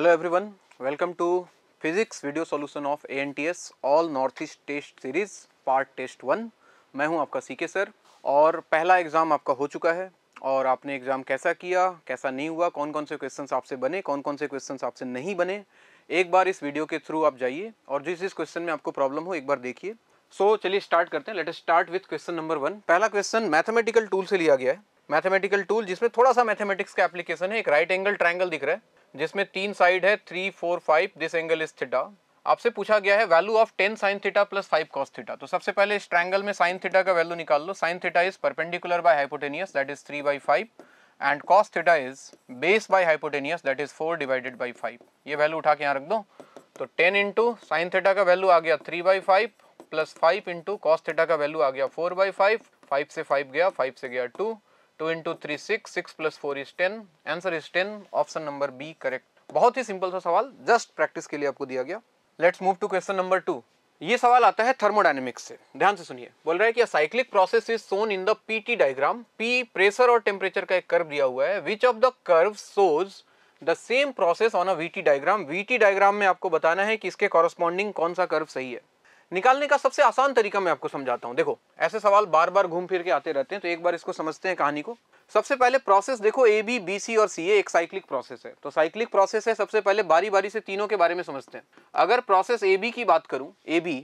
Hello physics video welcome of A N T S all north east test series part test one मैं हूं आपका C K sir और पहला exam आपका हो चुका है और आपने एग्ज़ाम कैसा किया कैसा नहीं हुआ कौन कौन से क्वेश्चंस आपसे बने कौन कौन से क्वेश्चंस आपसे नहीं बने एक बार इस वीडियो के थ्रू आप जाइए और जिस जिस क्वेश्चन में आपको प्रॉब्लम हो एक बार देखिए सो so, चलिए स्टार्ट करते हैं let start with question number one पहला क्वेश्चन मैथमेटिकल टूल से लिया गया है मैथमेटिकल टूल जिसमें थोड़ा सा मैथमेटिक्स का एप्लीकेशन है एक राइट एंगल ट्राइंगल दिख रहा है जिसमें तीन साइड है three four five this angle is theta आपसे पूछा गया है value of ten sine theta plus five cos theta तो सबसे पहले इस ट्रैंगल में साइन थीटा का वैल्यू निकाल लो sine theta is perpendicular by hypotenuse that is three by five and cos theta is base by hypotenuse that is four divided by five ये value उठा के यहाँ रख दो तो टेन इंटू साइन थीटा का वैल्यू आ गया three by five plus five into cos theta का वैल्यू आ गया फोर बाई फाइव फाइव से फाइव गया फाइव से गया two two into three six six plus four is ten answer is ten option number B correct बहुत ही simple सा सवाल जस्ट प्रैक्टिस के लिए आपको दिया गया let's move to question number two ये सवाल आता है थर्मोडाइनमिक्स से ध्यान से सुनिए बोल रहा है कि cyclic process is shown in the PT diagram P pressure और टेम्परेचर का एक कर्व दिया हुआ है which of the curve shows the same process on a VT diagram VT diagram में आपको बताना है कि इसके कॉरस्पॉन्डिंग कौन सा कर्व सही है निकालने का सबसे आसान तरीका मैं आपको समझाता हूँ देखो ऐसे सवाल बार बार घूम फिर के आते रहते हैं तो एक बार इसको समझते हैं कहानी को सबसे पहले प्रोसेस देखो ए बी बी सी और सी ए एक साइक्लिक प्रोसेस है तो साइक्लिक प्रोसेस है सबसे पहले बारी बारी से तीनों के बारे में समझते हैं अगर प्रोसेस ए बी की बात करूँ ए बी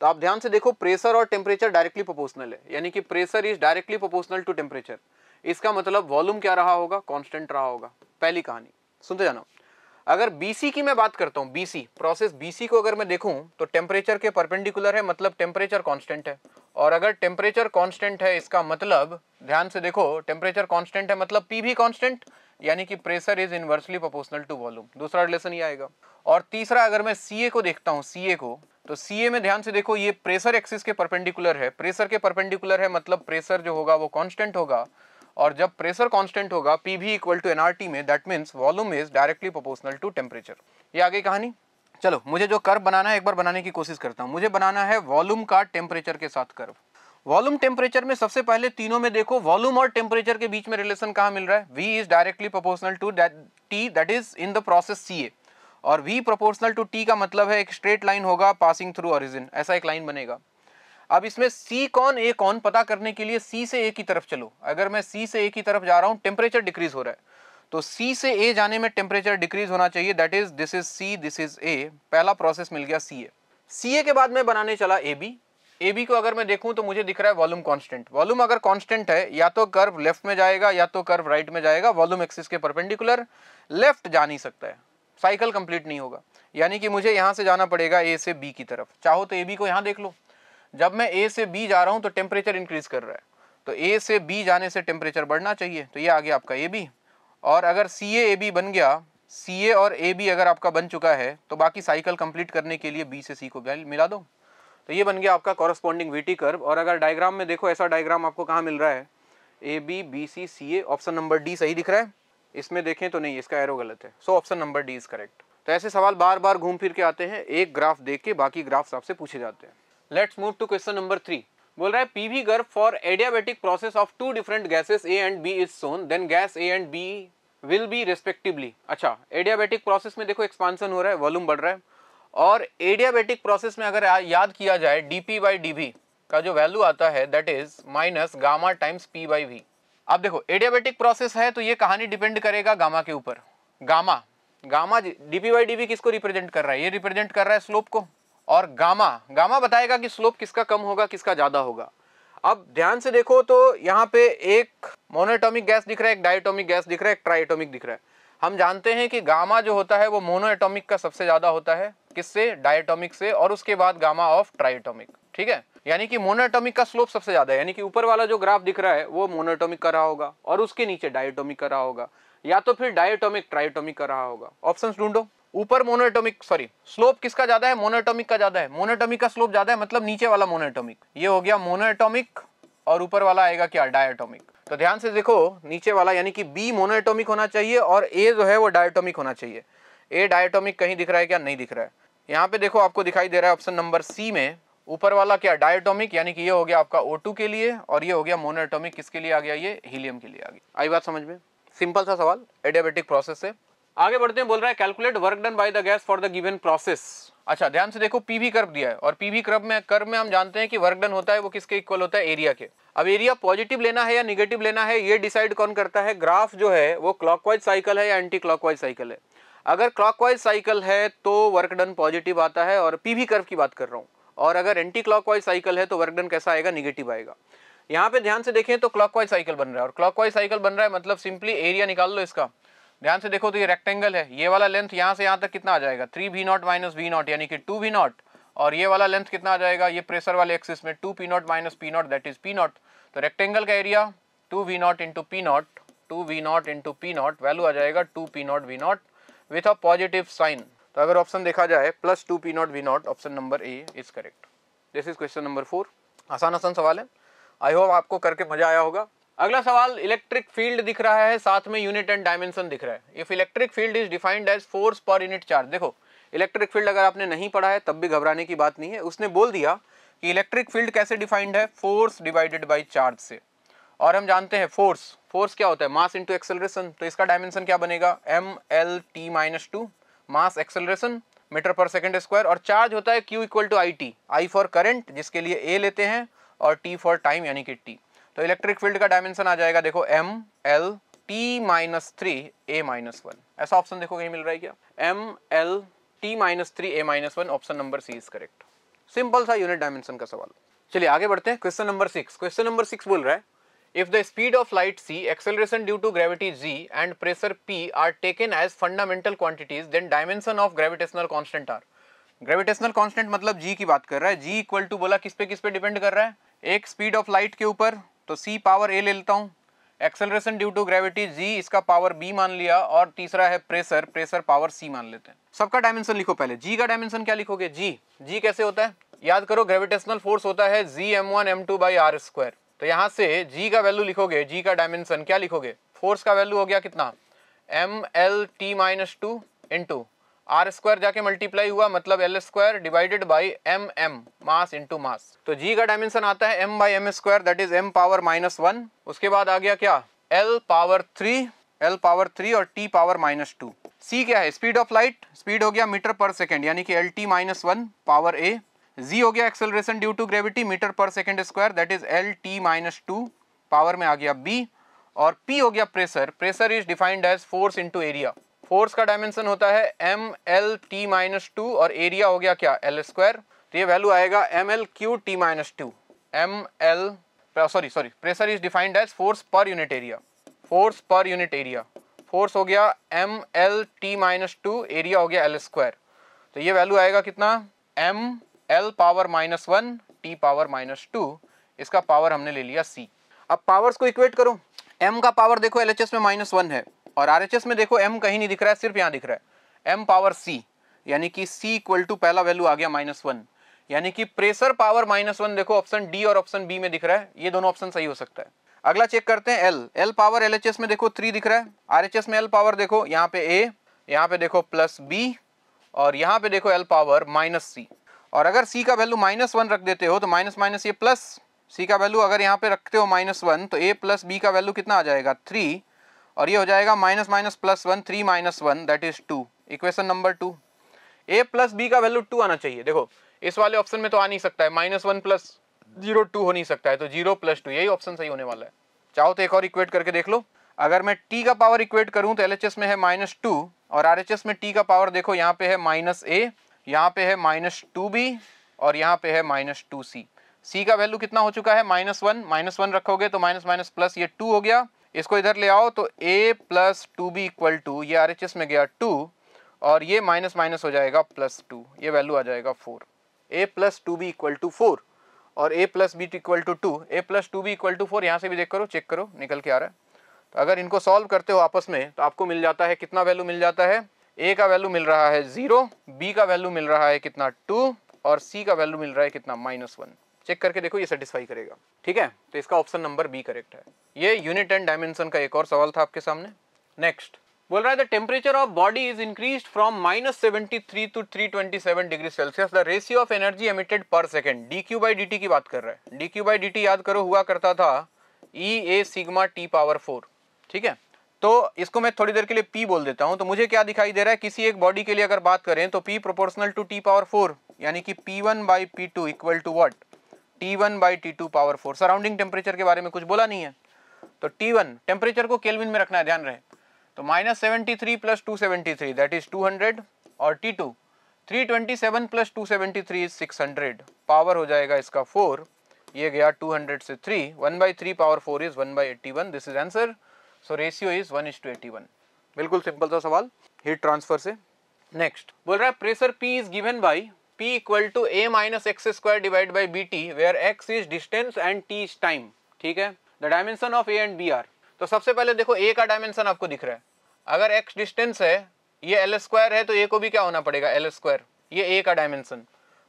तो आप ध्यान से देखो प्रेशर और टेम्परेचर डायरेक्टली प्रोपोर्शनल है यानी कि pressure is directly proportional to temperature इसका मतलब वॉल्यूम क्या रहा होगा कॉन्स्टेंट रहा होगा पहली कहानी सुनते जाना अगर बीसी की मैं बात करता हूँ बीसी प्रोसेस बीसी को अगर मैं देखूँ तो टेम्परेचर के परपेंडिकुलर है मतलब टेम्परेचर कांस्टेंट है और अगर टेम्परेचर कांस्टेंट है इसका मतलब ध्यान से देखो टेम्परेचर कांस्टेंट है मतलब पी भी कांस्टेंट यानी कि pressure is inversely proportional to volume दूसरा रिलेशन ये आएगा और तीसरा अगर मैं सी को देखता हूँ सी को तो सी में ध्यान से देखो ये प्रेशर एक्सिस के परपेंडिकुलर है प्रेशर के परपेंडिकुलर है मतलब प्रेशर जो होगा वो कॉन्स्टेंट होगा और जब प्रेशर कांस्टेंट होगा पी भी इक्वल टू एनआरटी में that means volume is directly proportional to temperature ये आगे कहानी चलो मुझे जो कर्व बनाना है एक बार बनाने की कोशिश करता हूँ मुझे बनाना है वॉल्यूम का टेम्परेचर के साथ कर्व वॉल्यूम टेम्परेचर में सबसे पहले तीनों में देखो वॉल्यूम और टेम्परेचर के बीच में रिलेशन कहाँ मिल रहा है V is directly proportional to that T that is in the process C A और वी प्रोपोर्शनल टू टी का मतलब है एक स्ट्रेट लाइन होगा पासिंग थ्रू ऑरिजिन ऐसा एक लाइन बनेगा अब इसमें सी कौन ए कौन पता करने के लिए सी से ए की तरफ चलो अगर मैं सी से ए की तरफ जा रहा हूँ टेम्परेचर डिक्रीज हो रहा है तो सी से ए जाने में टेम्परेचर डिक्रीज होना चाहिए that is this is C this is A पहला प्रोसेस मिल गया सी ए सी ए के बाद मैं बनाने चला ए बी ए बी को अगर मैं देखूं तो मुझे दिख रहा है वॉल्यूम कांस्टेंट वॉल्यूम अगर कांस्टेंट है या तो कर्व लेफ्ट में जाएगा या तो कर्व राइट में जाएगा वॉल्यूम एक्सिस के परपेंडिकुलर लेफ्ट जा नहीं सकता है साइकिल कंप्लीट नहीं होगा यानी कि मुझे यहां से जाना पड़ेगा ए से बी की तरफ चाहो तो ए बी को यहां देख लो जब मैं ए से बी जा रहा हूँ तो टेम्परेचर इंक्रीज कर रहा है तो ए से बी जाने से टेम्परेचर बढ़ना चाहिए तो ये आ गया आपका ए बी और अगर सी ए बी बन गया सी ए और ए बी अगर आपका बन चुका है तो बाकी साइकिल कंप्लीट करने के लिए बी से सी को मिला दो तो ये बन गया आपका कॉरस्पॉन्डिंग वी टी कर्व और अगर डायग्राम में देखो ऐसा डायग्राम आपको कहाँ मिल रहा है A B B C C A option number D सही दिख रहा है इसमें देखें तो नहीं इसका एरो गलत है so option number D is correct तो ऐसे सवाल बार बार घूम फिर के आते हैं एक ग्राफ देख के बाकी ग्राफ्स आपसे पूछे जाते हैं let's move to question number three बोल रहा है PV graph for adiabatic process of two different gases A and B is shown then gas A and B will be respectively अच्छा एडियाबेटिक प्रोसेस में देखो एक्सपांसन हो रहा है volume बढ़ रहा है और एडियाबेटिक प्रोसेस में अगर याद किया जाए D P by D V का जो वैल्यू आता है that is minus gamma times P by V अब देखो एडियाबेटिक प्रोसेस है तो ये कहानी डिपेंड करेगा गामा के ऊपर gamma gamma D P by D V किसको रिप्रेजेंट कर रहा है ये रिप्रेजेंट कर रहा है स्लोप को और गामा गामा बताएगा कि स्लोप किसका कम होगा किसका ज़्यादा होगा अब ध्यान से देखो तो यहाँ पे एक मोनोएटॉमिक गैस दिख रहा है एक डायटोमिक गैस दिख रहा है एक ट्राइटोमिक दिख रहा है हम जानते हैं कि गामा जो होता है वो मोनोएटॉमिक का सबसे ज़्यादा होता है किससे डायटोमिक से और उसके बाद गामा ऑफ ट्राइटोमिक ठीक है यानी कि मोनोएटॉमिक का स्लोप सबसे ज़्यादा है यानी कि ऊपर वाला जो ग्राफ दिख रहा है वो मोनोएटॉमिक का रहा होगा और उसके नीचे डायटोमिक का रहा होगा या तो फिर डायटोमिक ट्राइटोमिक का रहा होगा ऑप्शन ढूंढो ऊपर मोनोटोमिक सॉरी स्लोप किसका ज्यादा है मोनोटोमिक का ज्यादा है मोनोटोमिक का स्लोप ज्यादा है मतलब नीचे वाला मोनोटोमिक ये हो गया मोनोटोमिक और ऊपर वाला आएगा क्या डायटोमिक तो ध्यान से देखो नीचे वाला यानी कि बी मोनोटोमिक होना चाहिए और ए जो है वो डायटोमिक होना चाहिए ए डायटोमिक कहीं दिख रहा है क्या नहीं दिख रहा है यहाँ पे देखो आपको दिखाई दे रहा है ऑप्शन नंबर सी में ऊपर वाला क्या डायटोमिक यानी कि ये हो गया आपका O2 के लिए और ये हो गया मोनोटोमिक किसके लिए आ गया ये हीलियम के लिए आ गया आई बात समझ में सिंपल सा सवाल एडियाबेटिक प्रोसेस से आगे बढ़ते हैं बोल रहा है calculate work done by the gas for the given process अच्छा ध्यान से देखो पीवी कर्व दिया है और पीवी कर्व में कर्व में हम जानते हैं कि वर्क डन होता है वो किसके इक्वल होता है एरिया के अब एरिया पॉजिटिव लेना है या निगेटिव लेना है ये डिसाइड कौन करता है ग्राफ जो है वो क्लॉकवाइज साइकिल है या एंटी क्लॉकवाइज साइकिल है अगर क्लॉकवाइज साइकिल है तो वर्क डन पॉजिटिव आता है और पीवी कर्व की बात कर रहा हूँ और अगर एंटी क्लॉकवाइज साइकिल है तो वर्क डन कैसा आएगा निगेटिव आएगा यहाँ पे ध्यान से देखें तो क्लॉकवाइज साइकिल बन रहा है और क्लॉकवाइज साइकिल बन रहा है मतलब सिंपली एरिया निकाल लो इसका ध्यान से देखो तो ये रेक्टेंगल है ये वाला लेंथ यहाँ से यहाँ तक कितना आ जाएगा three V not minus V naught यानी कि टू वी नॉट और ये वाला लेंथ कितना आ जाएगा ये प्रेशर वाले एक्सिस में two P naught minus P naught that is P naught तो रेक्टेंगल का area two V naught into P naught two V naught into P naught value आ जाएगा two P not V naught with a positive sign तो अगर option देखा जाए plus two P not V naught option number A is correct this is question number four आसान आसान सवाल है आई होप आपको करके मजा आया होगा अगला सवाल इलेक्ट्रिक फील्ड दिख रहा है साथ में यूनिट एंड डायमेंशन दिख रहा है if electric field is defined as force per unit charge देखो इलेक्ट्रिक फील्ड अगर आपने नहीं पढ़ा है तब भी घबराने की बात नहीं है उसने बोल दिया कि इलेक्ट्रिक फील्ड कैसे डिफाइंड है फोर्स डिवाइडेड बाई चार्ज से और हम जानते हैं फोर्स फोर्स क्या होता है मास इंटू एक्सेलरेशन तो इसका डायमेंशन क्या बनेगा M L T minus two mass acceleration metre पर सेकेंड स्क्वायर और चार्ज होता है Q equal to I T I for current जिसके लिए ए लेते हैं और टी फॉर टाइम यानी कि टी तो इलेक्ट्रिक फील्ड का डायमेंशन आ जाएगा देखो M L T minus three A minus one ऐसा ऑप्शन देखो कहीं मिल रहा है क्या M L T minus three A minus one option number C is correct simple सा यूनिट डायमेंशन का सवाल चलिए आगे बढ़ते हैं question number six question number six बोल रहा है if the speed of light C acceleration due to gravity ji and pressure P are taken as fundamental quantities then dimension of gravitational constant are gravitational constant मतलब G की बात कर रहा है जी equal to बोला किस पे किस पे डिपेंड कर रहा है एक स्पीड ऑफ लाइट के ऊपर तो सी पावर ए ले लेता हूँ acceleration due to gravity G इसका पावर बी मान लिया और तीसरा है प्रेशर प्रेशर पावर सी मान लेते हैं सबका डायमेंशन लिखो पहले जी का डायमेंशन क्या लिखोगे जी जी कैसे होता है याद करो ग्रेविटेशनल फोर्स होता है G M one M two by R square तो यहाँ से जी का वैल्यू लिखोगे जी का डायमेंशन क्या लिखोगे फोर्स का वैल्यू हो गया कितना M L T minus two into R square जाके मल्टीप्लाई हुआ मतलब L square divided by M M mass into mass तो जी का डायमेंशन आता है M by M square that is M power minus one उसके बाद आ गया क्या L power three L power three और T power minus two C क्या है स्पीड ऑफ लाइट स्पीड हो गया मीटर पर सेकेंड यानी कि L T minus one power A G हो गया acceleration due to gravity metre पर second square that is L T minus two power में आ गया बी और पी हो गया pressure pressure is defined as force into area force का डायमेंशन होता है M L T minus two और एरिया हो गया क्या एल स्क्वायर तो ये वैल्यू आएगा M L Q T minus two M L sorry sorry pressure is defined as force per unit area force per unit area force हो गया M L T minus two area हो गया L square तो ये value आएगा कितना M L power minus one T power minus two इसका power हमने ले लिया सी अब पावर्स को इक्वेट करो एम का पावर देखो एल में माइनस वन है और आर में देखो एम कहीं नहीं दिख रहा है सिर्फ यहाँ दिख रहा है एम पावर सी यानी कि सी इक्वल टू पहला वैल्यू आ गया माइनस वन यानी कि प्रेशर पावर माइनस वन देखो ऑप्शन डी और ऑप्शन बी में दिख रहा है ये दोनों ऑप्शन सही हो सकता है अगला चेक करते हैं एल एल पावर एल में देखो थ्री दिख रहा है आर में एल पावर देखो यहाँ पे ए यहाँ पे देखो प्लस बी और यहाँ पे देखो एल पावर माइनस सी और अगर सी का वैल्यू माइनस वन रख देते हो तो माइनस माइनस ये प्लस सी का वैल्यू अगर यहाँ पे रखते हो माइनस वन तो ए प्लस बी का वैल्यू कितना आ जाएगा थ्री और ये हो जाएगा minus minus plus one three minus one that is two equation number two A plus B का वैल्यू टू आना चाहिए देखो इस वाले ऑप्शन में तो आ नहीं सकता है minus one plus zero two हो नहीं सकता है तो जीरो प्लस टू यही ऑप्शन सही होने वाला है चाहो तो एक और इक्वेट करके देख लो अगर मैं टी का पावर इक्वेट करूँ तो एल में है माइनस टू और आर में टी का पावर देखो यहाँ पे है माइनस ए यहाँ पे है माइनस टू बी और यहाँ पे है माइनस टू सी सी का वैल्यू कितना हो चुका है माइनस वन माइनस वन रखोगे तो माइनस माइनस प्लस ये टू हो गया इसको इधर ले आओ तो A plus two B equal to ये आर एच एस में गया टू और ये माइनस माइनस हो जाएगा प्लस टू ये वैल्यू आ जाएगा four A plus two B equal to four और A plus B equal to two A plus two B equal to four यहाँ से भी देख करो चेक करो निकल के आ रहा है तो अगर इनको सॉल्व करते हो आपस में तो आपको मिल जाता है कितना वैल्यू मिल जाता है ए का वैल्यू मिल रहा है ज़ीरो बी का वैल्यू मिल रहा है कितना टू और सी का वैल्यू मिल रहा है कितना माइनस वन चेक करके देखो ये सेटिस्फाई करेगा ठीक है तो इसका ऑप्शन नंबर बी करेक्ट है ये यूनिट एंड डायमेंशन का एक और सवाल था आपके सामने नेक्स्ट बोल रहा है the temperature of body is increase from minus seventy three to three twenty seven degree Celsius the ratio of energy emitted per second D Q by D T की बात कर रहा है D Q by D T याद करो हुआ करता था E A sigma T power four ठीक है तो इसको मैं थोड़ी देर के लिए पी बोल देता हूँ तो मुझे क्या दिखाई दे रहा है किसी एक बॉडी के लिए अगर बात करें तो P proportional to T power four यानी कि P one by P two equal to what T one by T two power four surrounding temperature के बारे में कुछ बोला नहीं है तो टी वन टेम्परेचर को केल्विन में रखना है ध्यान रहे तो minus seventy three plus two seventy three that is two hundred और T two three twenty seven plus two seventy three is six hundred power हो जाएगा इसका फोर ये गया टू हंड्रेड से three one by three power four is one by eighty one this is answer so ratio is one is two eighty one बिल्कुल simple सा सवाल heat transfer से नेक्स्ट बोल रहा है pressure P is given by p equal to A minus X square divide by B T where X is distance and T is time ठीक है the dimension of A and B are तो सबसे पहले देखो ए का dimension आपको दिख रहा है अगर एक्स डिस्टेंस है ये एल स्क्वायर है तो ए को भी क्या होना पड़ेगा एल स्क्वायर ये ए का डायमेंशन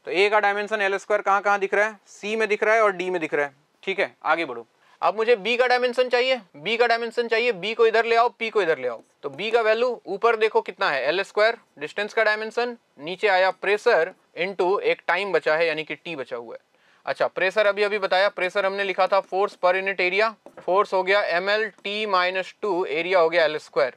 तो ए का डायमेंशन एल स्क्वायर कहाँ कहाँ दिख रहा है सी में दिख रहा है और डी में दिख रहा है ठीक है आगे बढ़ो अब मुझे बी का डायमेंशन चाहिए बी का डायमेंशन चाहिए बी को इधर ले आओ पी को इधर ले आओ तो बी का वैल्यू ऊपर देखो कितना है एल स्क्वायर डिस्टेंस का डायमेंशन नीचे आया प्रेशर इनटू एक टाइम बचा है यानी कि टी बचा हुआ है अच्छा प्रेशर अभी अभी बताया प्रेशर हमने लिखा था force per unit area force हो गया M L T minus two area हो गया एल स्क्वायर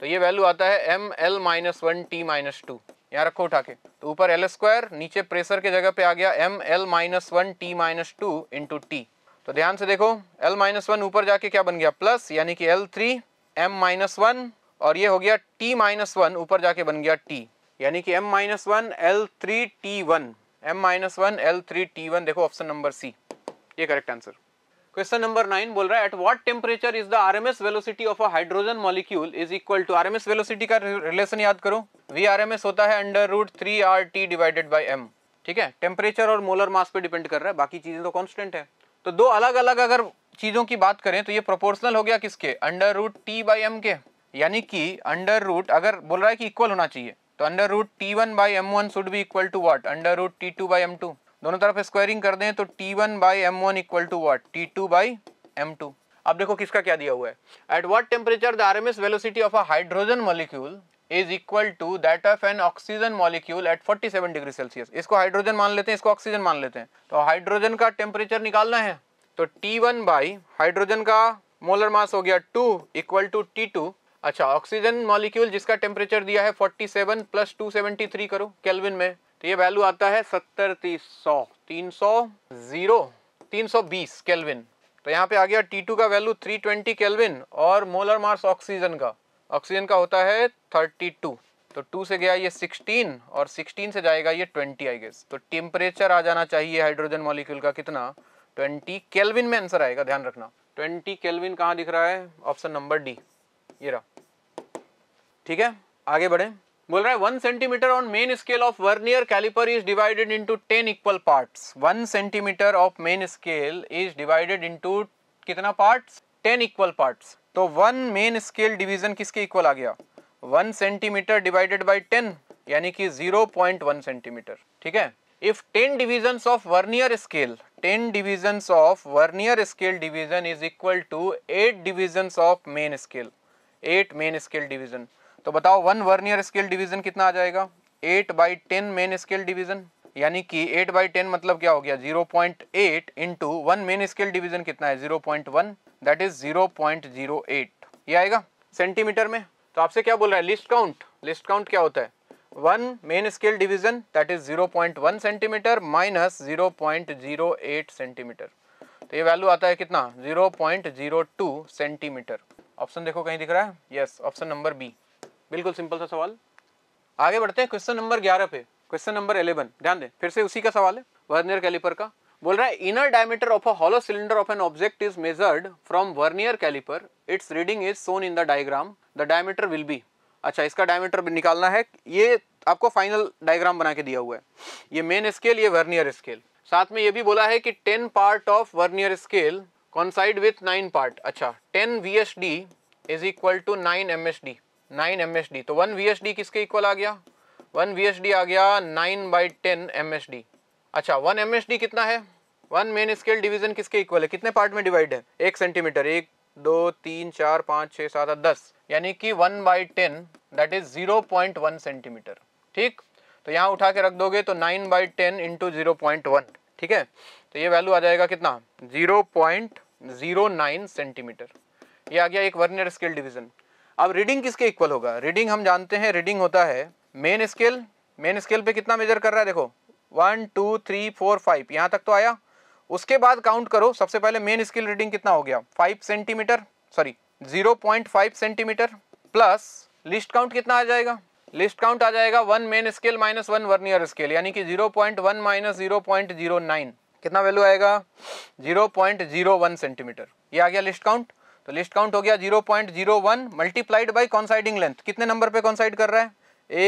तो ये वैल्यू आता है M L minus one T minus two यहाँ रखो उठा के तो ऊपर एल स्क्वायर नीचे प्रेशर के जगह पे आ गया M L minus one T minus two into T तो ध्यान से देखो एल माइनस वन ऊपर जाके क्या बन गया प्लस यानी कि L three M minus one और ये हो गया टी माइनस वन ऊपर जाके बन गया टी यानी कि M minus one L three T one M minus one L three T one देखो ऑप्शन नंबर सी ये correct answer question number nine बोल रहा है at what temperature is the RMS velocity of a hydrogen molecule is equal to RMS velocity का relation याद करो V RMS होता है under root three R T divided by M ठीक है टेम्परेचर और मोलर मास पे डिपेंड कर रहा है बाकी चीजें तो कॉन्स्टेंट है तो दो अलग अलग अगर चीज़ों की बात करें तो ये प्रोपोर्शनल हो गया किसके under root T by M के यानी कि अंडर रूट अगर बोल रहा है कि इक्वल होना चाहिए तो under root T one by M one should भी equal to what under root T two by M two दोनों तरफ स्क्वायरिंग कर दें तो T one by M one equal to what T two by M two अब देखो किसका क्या दिया हुआ है at what temperature the R M S velocity of a hydrogen molecule is equal to that of an oxygen molecule eight 47 degree Celsius इसको hydrogen मान लेते हैं इसको ऑक्सीजन मान लेते हैं तो हाइड्रोजन का टेम्परेचर निकालना है तो टी वन बाई हाइड्रोजन का मोलर मास हो गया two equal to T two अच्छा ऑक्सीजन मॉलिक्यूल जिसका टेम्परेचर दिया है 47 प्लस 273 करो केल्विन में तो ये वैल्यू आता है 70 तीस सौ तीन सौ जीरो तीन सौ बीस केल्विन तो यहाँ पे आ गया T2 का वैल्यू 320 कैलविन और मोलर मार्स ऑक्सीजन का ऑक्सीजन का होता है 32 तो 2 से गया ये 16 और 16 से जाएगा ये 20 आई गेस तो टेम्परेचर आ जाना चाहिए हाइड्रोजन मॉलिक्यूल का कितना ट्वेंटी कैलविन में आंसर आएगा ध्यान रखना ट्वेंटी कैलविन कहाँ दिख रहा है ऑप्शन नंबर डी ये रहा ठीक है आगे बढ़े बोल रहा है one centimetre on main scale of vernier calliper is divided into ten equal parts one centimetre of main scale is divided into कितना पार्ट्स टेन इक्वल पार्ट्स तो वन मेन स्केल डिवीजन किसके इक्वल आ गया one centimetre divided by ten यानी कि zero point one centimetre ठीक है if ten divisions of vernier scale ten divisions of vernier scale division is equal to eight divisions of main scale eight main scale division तो बताओ one vernier scale division कितना आ जाएगा eight by ten main scale division यानी कि eight by ten मतलब क्या हो गया zero point eight into one main scale division कितना है zero point one that is zero point zero eight ये आएगा सेंटीमीटर में तो आपसे क्या बोल रहा है लिस्ट काउंट लिस्ट काउंट क्या होता है one main scale division that is zero point one centimetre minus zero point zero eight centimetre तो ये वैल्यू आता है कितना zero point zero two centimetre option देखो कहीं दिख रहा है यस ऑप्शन नंबर बी बिल्कुल सिंपल सा सवाल आगे बढ़ते हैं क्वेश्चन नंबर ग्यारह पे क्वेश्चन नंबर इलेवन ध्यान दें फिर से उसी का सवाल है वर्नियर कैलिपर का बोल रहा है inner diameter of a hollow cylinder of an object is measured from vernier calliper its reading is shown in the diagram the diameter will be अच्छा इसका डायमीटर निकालना है ये आपको फाइनल डायग्राम बना के दिया हुआ है ये मेन स्केल ये वर्नियर स्केल साथ में ये भी बोला है कि ten part of vernier scale coincide with nine part अच्छा ten V S D is equal to nine M S D nine M S D तो वन वी एस डी किसके इक्वल आ गया वन वी एस डी आ गया nine by ten M S D अच्छा one M S D कितना है one main scale division किसके इक्वल है कितने पार्ट में डिवाइड है एक सेंटीमीटर एक दो तीन चार पाँच छः सात आठ दस यानी कि one by ten that is zero point one centimetre ठीक तो यहाँ उठा के रख दोगे तो nine by ten into zero point one ठीक है तो ये वैल्यू आ जाएगा कितना zero point zero nine centimetre ये आ गया एक वर्नियर स्केल डिवीजन अब रीडिंग किसके इक्वल होगा रीडिंग हम जानते हैं रीडिंग होता है मेन स्केल मेन स्केल पे कितना मेजर कर रहा है देखो one two three four five यहाँ तक तो आया उसके बाद काउंट करो सबसे पहले मेन स्केल रीडिंग कितना हो गया five centimetre sorry zero point five centimetre plus least count कितना आ जाएगा लिस्ट काउंट आ जाएगा one main scale minus one vernier scale यानी कि zero point one minus zero point zero nine कितना वैल्यू आएगा zero point zero one centimetre ये आ गया लिस्ट काउंट तो लिस्ट काउंट हो गया 0.01 मल्टीप्लाइड बाय कॉन्साइडिंग लेंथ कितने नंबर पे कॉन्साइड कर रहा है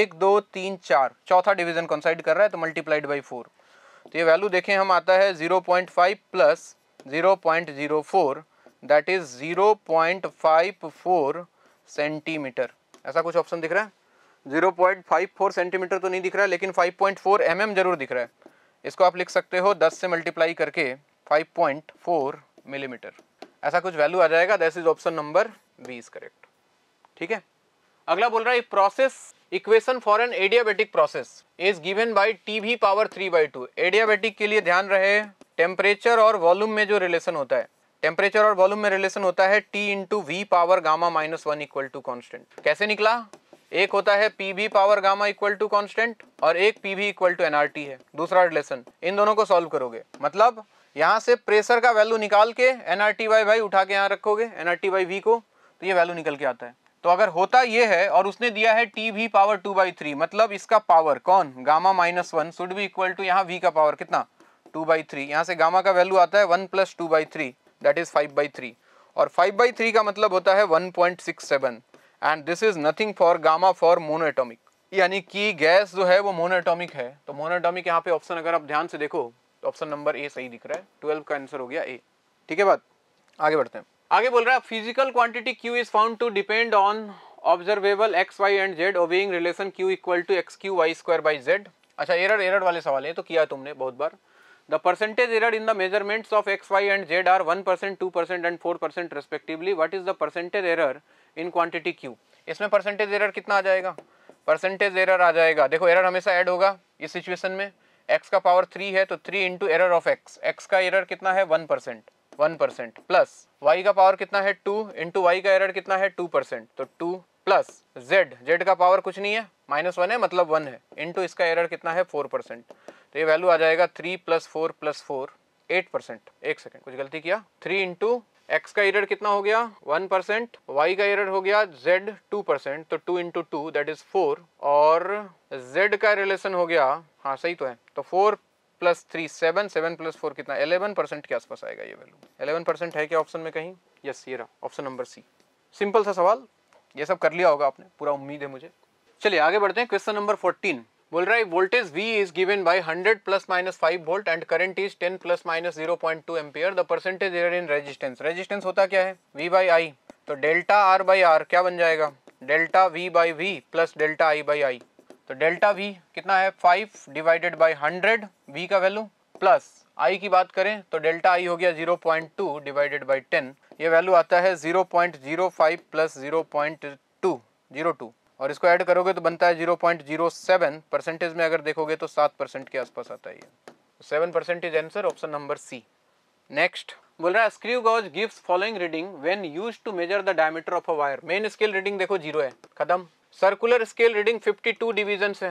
एक दो तीन चार चौथा डिवीजन कॉन्साइड कर रहा है तो मल्टीप्लाइड बाई फोर तो ये वैल्यू देखें हम आता है 0.5 plus four that is four centimetre ऐसा कुछ ऑप्शन दिख रहा है 0.54 सेंटीमीटर तो नहीं दिख रहा है लेकिन 5.4 पॉइंट mm जरूर दिख रहा है इसको आप लिख सकते हो 10 से मल्टीप्लाई करके 5.4 मिलीमीटर mm. ऐसा कुछ वैल्यू आ जाएगा that is option number B is correct ठीक है अगला बोल रहा है process equation for an adiabatic process is given by T V power three by two adiabatic के लिए ध्यान रहे टेम्परेचर और वॉल्यूम में जो रिलेशन होता है टेम्परेचर और वॉल्यूम में रिलेशन होता है T into V power gamma minus one equal to constant कैसे निकला एक होता है P V power gamma equal to constant और एक पी भी इक्वल टू एनआरटी है दूसरा रिलेशन इन दोनों को सॉल्व करोगे मतलब यहाँ से प्रेशर का वैल्यू निकाल के एन आर टी वाई भाई उठा के यहाँ रखोगे N R T by V को तो ये वैल्यू निकल के आता है तो अगर होता ये है और उसने दिया है T V power two by three मतलब इसका पावर कौन गामा माइनस वन शुड भी इक्वल टू यहाँ वी का पावर कितना टू बाई थ्री यहाँ से गामा का वैल्यू आता है one plus two by three that is five by three और फाइव बाई थ्री का मतलब होता है one point six seven and this is nothing for gamma for monoatomic यानी कि गैस जो है वो मोनोएटॉमिक है तो मोनोएटॉमिक यहाँ पे ऑप्शन अगर आप ध्यान से देखो ऑप्शन नंबर ए सही दिख रहा है ट्वेल्व का आंसर हो गया ए ठीक है बात आगे बढ़ते हैं आगे बोल रहा है physical quantity Q is found to depend on observable X Y and Z obeying relation Q equal to X cube Y square by Z अच्छा एरर एरर वाले सवाल है तो किया तुमने बहुत बार the percentage error in the measurements of X Y and Z are one percent two percent and four percent respectively what is the percentage error in quantity Q इसमें परसेंटेज एरर कितना आ जाएगा परसेंटेज एरर आ जाएगा देखो error हमेशा add होगा इस situation में एक्स का पावर थ्री है तो three into error of X X का एरर कितना है one percent one percent plus Y का पावर कितना है टू इंटू वाई का एरर कितना है टू परसेंट तो टू प्लस जेड जेड का पावर कुछ नहीं है माइनस वन है मतलब वन है इंटू इसका एरर कितना है फोर परसेंट तो ये वैल्यू आ जाएगा three plus four plus four eight percent एक सेकेंड कुछ गलती किया थ्री इंटू एक्स का एरर कितना हो गया वन परसेंट वाई का एरर हो गया जेड टू परसेंट तो two into two that is four और जेड का रिलेशन हो गया हाँ सही तो है तो four plus three seven seven plus four कितना एलेवन परसेंट के आसपास आएगा ये वैल्यू एलेवन परसेंट है क्या ऑप्शन में कहीं यस ये रहा ऑप्शन नंबर सी सिंपल सा सवाल ये सब कर लिया होगा आपने पूरा उम्मीद है मुझे चलिए आगे बढ़ते हैं क्वेश्चन नंबर फोर्टीन बोल रहा है voltage V is given by 100 plus minus 5 volt and current is 10 plus minus 0.2 ampere the percentage error in resistance resistance होता क्या है वी बाई आई तो डेल्टा आर बाई आर क्या बन जाएगा delta V by V plus delta I by I तो delta V कितना है five divided by hundred V का वैल्यू प्लस आई की बात करें तो डेल्टा आई हो गया zero point two divided by ten ये वैल्यू आता है zero point zero five plus zero point two zero two और इसको ऐड करोगे तो बनता है zero point zero seven percentage में अगर देखोगे तो सात परसेंट के आसपास आता है ये seven percentage answer option number C next बोल रहा है screw gauge gives following reading when used to measure the diameter of a wire main scale reading देखो जीरो है खत्म सर्कुलर स्केल रीडिंग 52 डिवीजन है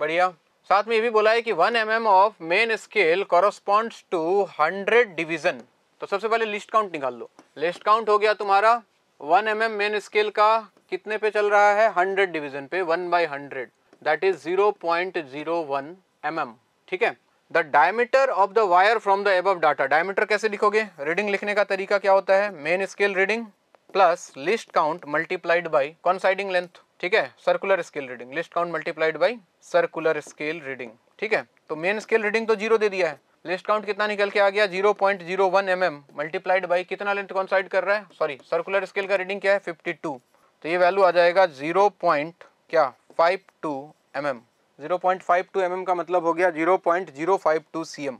बढ़िया साथ में ये भी बोला है कि 1 M of main scale corresponds to 100 division तो सबसे पहले लिस्ट काउंट निकाल लो लिस्ट काउंट हो गया तुम्हारा 1 एम मेन स्केल का कितने पे चल रहा है 100 डिवीजन पे 1 by hundred that is 0.01 point zero ठीक है the diameter of the wire from the above data diameter कैसे लिखोगे रीडिंग लिखने का तरीका क्या होता है main scale reading plus least count multiplied by coinciding length ठीक है circular scale reading least count multiplied by circular scale reading ठीक है तो मेन स्केल रीडिंग तो जीरो दे दिया है लिस्ट काउंट कितना निकल के आ गया 0.01 point zero one M M multiplied by कितना लेंथ कौन साइड कर रहा है सॉरी सर्कुलर स्केल का रीडिंग क्या है 52 तो ये वैल्यू आ जाएगा 0. क्या 52 two M M zero point mm का मतलब हो गया 0.052 point zero five two C M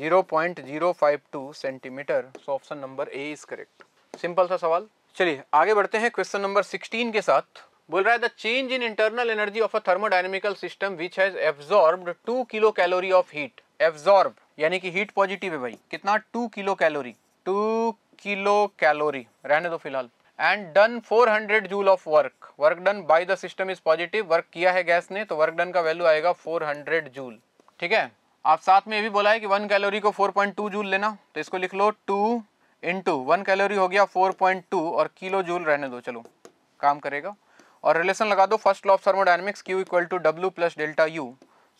zero point zero five two centimetre so option number A is correct simple सा सवाल चलिए आगे बढ़ते हैं क्वेश्चन नंबर 16 के साथ बोल रहा है the change in internal energy of a thermodynamical system which has absorbed two kilo calorie of heat absorb यानी कि हीट पॉजिटिव है भाई कितना two kilo calorie two kilo calorie रहने दो फिलहाल and done 400 joule of work work done by the system is positive work किया है गैस ने तो वर्क डन का वैल्यू आएगा 400 जूल ठीक है आप साथ में ये भी बोला है कि वन कैलोरी को 4.2 जूल लेना तो इसको लिख लो टू इंटू वन कैलोरी हो गया 4.2 और किलो जूल रहने दो चलो काम करेगा और रिलेशन लगा दो first law of thermodynamics Q equal to W plus delta U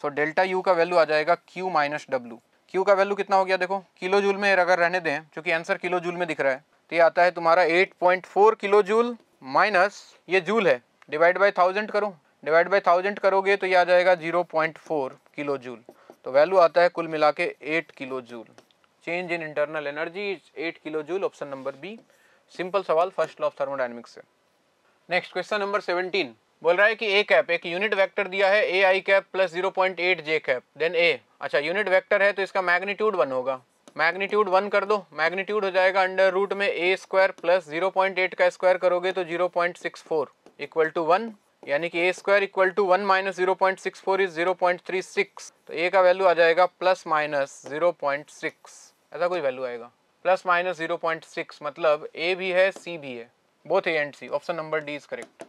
so delta U का वैल्यू आ जाएगा क्यू माइनस डब्ल्यू क्यू का वैल्यू कितना हो गया देखो किलो जूल में अगर रहने दें क्योंकि आंसर किलो जूल में दिख रहा है तो ये आता है तुम्हारा 8.4 किलो जूल माइनस ये जूल है डिवाइड बाई थाउजेंड करो डिवाइड बाई थाउजेंड करोगे तो ये आ जाएगा 0.4 किलो जूल तो वैल्यू आता है कुल मिला के eight kilo joule change in internal energy eight kilo joule option number B simple सवाल फर्स्ट लॉ ऑफ थर्मोडाइनमिक्स से नेक्स्ट क्वेश्चन नंबर सेवनटीन बोल रहा है कि ए कैप एक यूनिट वेक्टर दिया है A I cap plus zero point eight J cap then A अच्छा यूनिट वेक्टर है तो इसका मैग्नीट्यूड वन होगा मैग्नीट्यूड वन कर दो मैग्नीट्यूड हो जाएगा अंडर रूट में ए square plus zero point eight का स्क्वायर करोगे तो zero point six four equal to one यानी कि A square equal to one minus zero point six four is zero point three six तो A का value आ जाएगा plus minus zero point six ऐसा कोई वैल्यू आएगा plus minus zero point six मतलब ए भी है सी भी है both A and C option number D is correct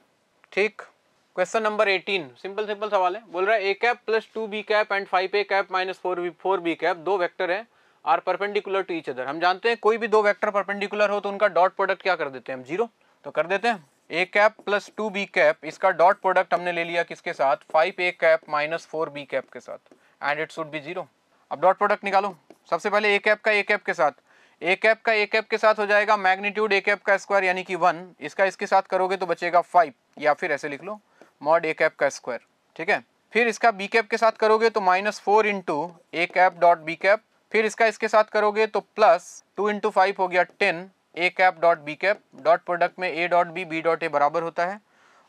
ठीक क्वेश्चन नंबर 18 सिंपल सिंपल सवाल है बोल रहा है A cap plus two B cap and five A cap minus four B four B cap दो वेक्टर हैं are perpendicular to each other हम जानते हैं कोई भी दो वेक्टर परपेंडिकुलर हो तो उनका डॉट प्रोडक्ट क्या कर देते हैं हम जीरो तो कर देते हैं A cap plus two B cap इसका डॉट प्रोडक्ट हमने ले लिया किसके साथ five A cap minus four B cap के साथ and it should be zero अब डॉट प्रोडक्ट निकालो सबसे पहले ए कैप का ए कैप के साथ ए कैप का ए कैप के साथ हो जाएगा मैग्नीट्यूड ए कैप का स्क्वायर यानी कि वन इसका इसके साथ करोगे तो बचेगा फाइव या फिर ऐसे लिख लो मॉड ए कैप का स्क्वायर ठीक है फिर इसका बी कैप के साथ करोगे तो minus four into A cap dot B cap फिर इसका इसके साथ करोगे तो प्लस टू इंटू फाइव हो गया ten A cap dot B cap dot product में A dot B B dot A बराबर होता है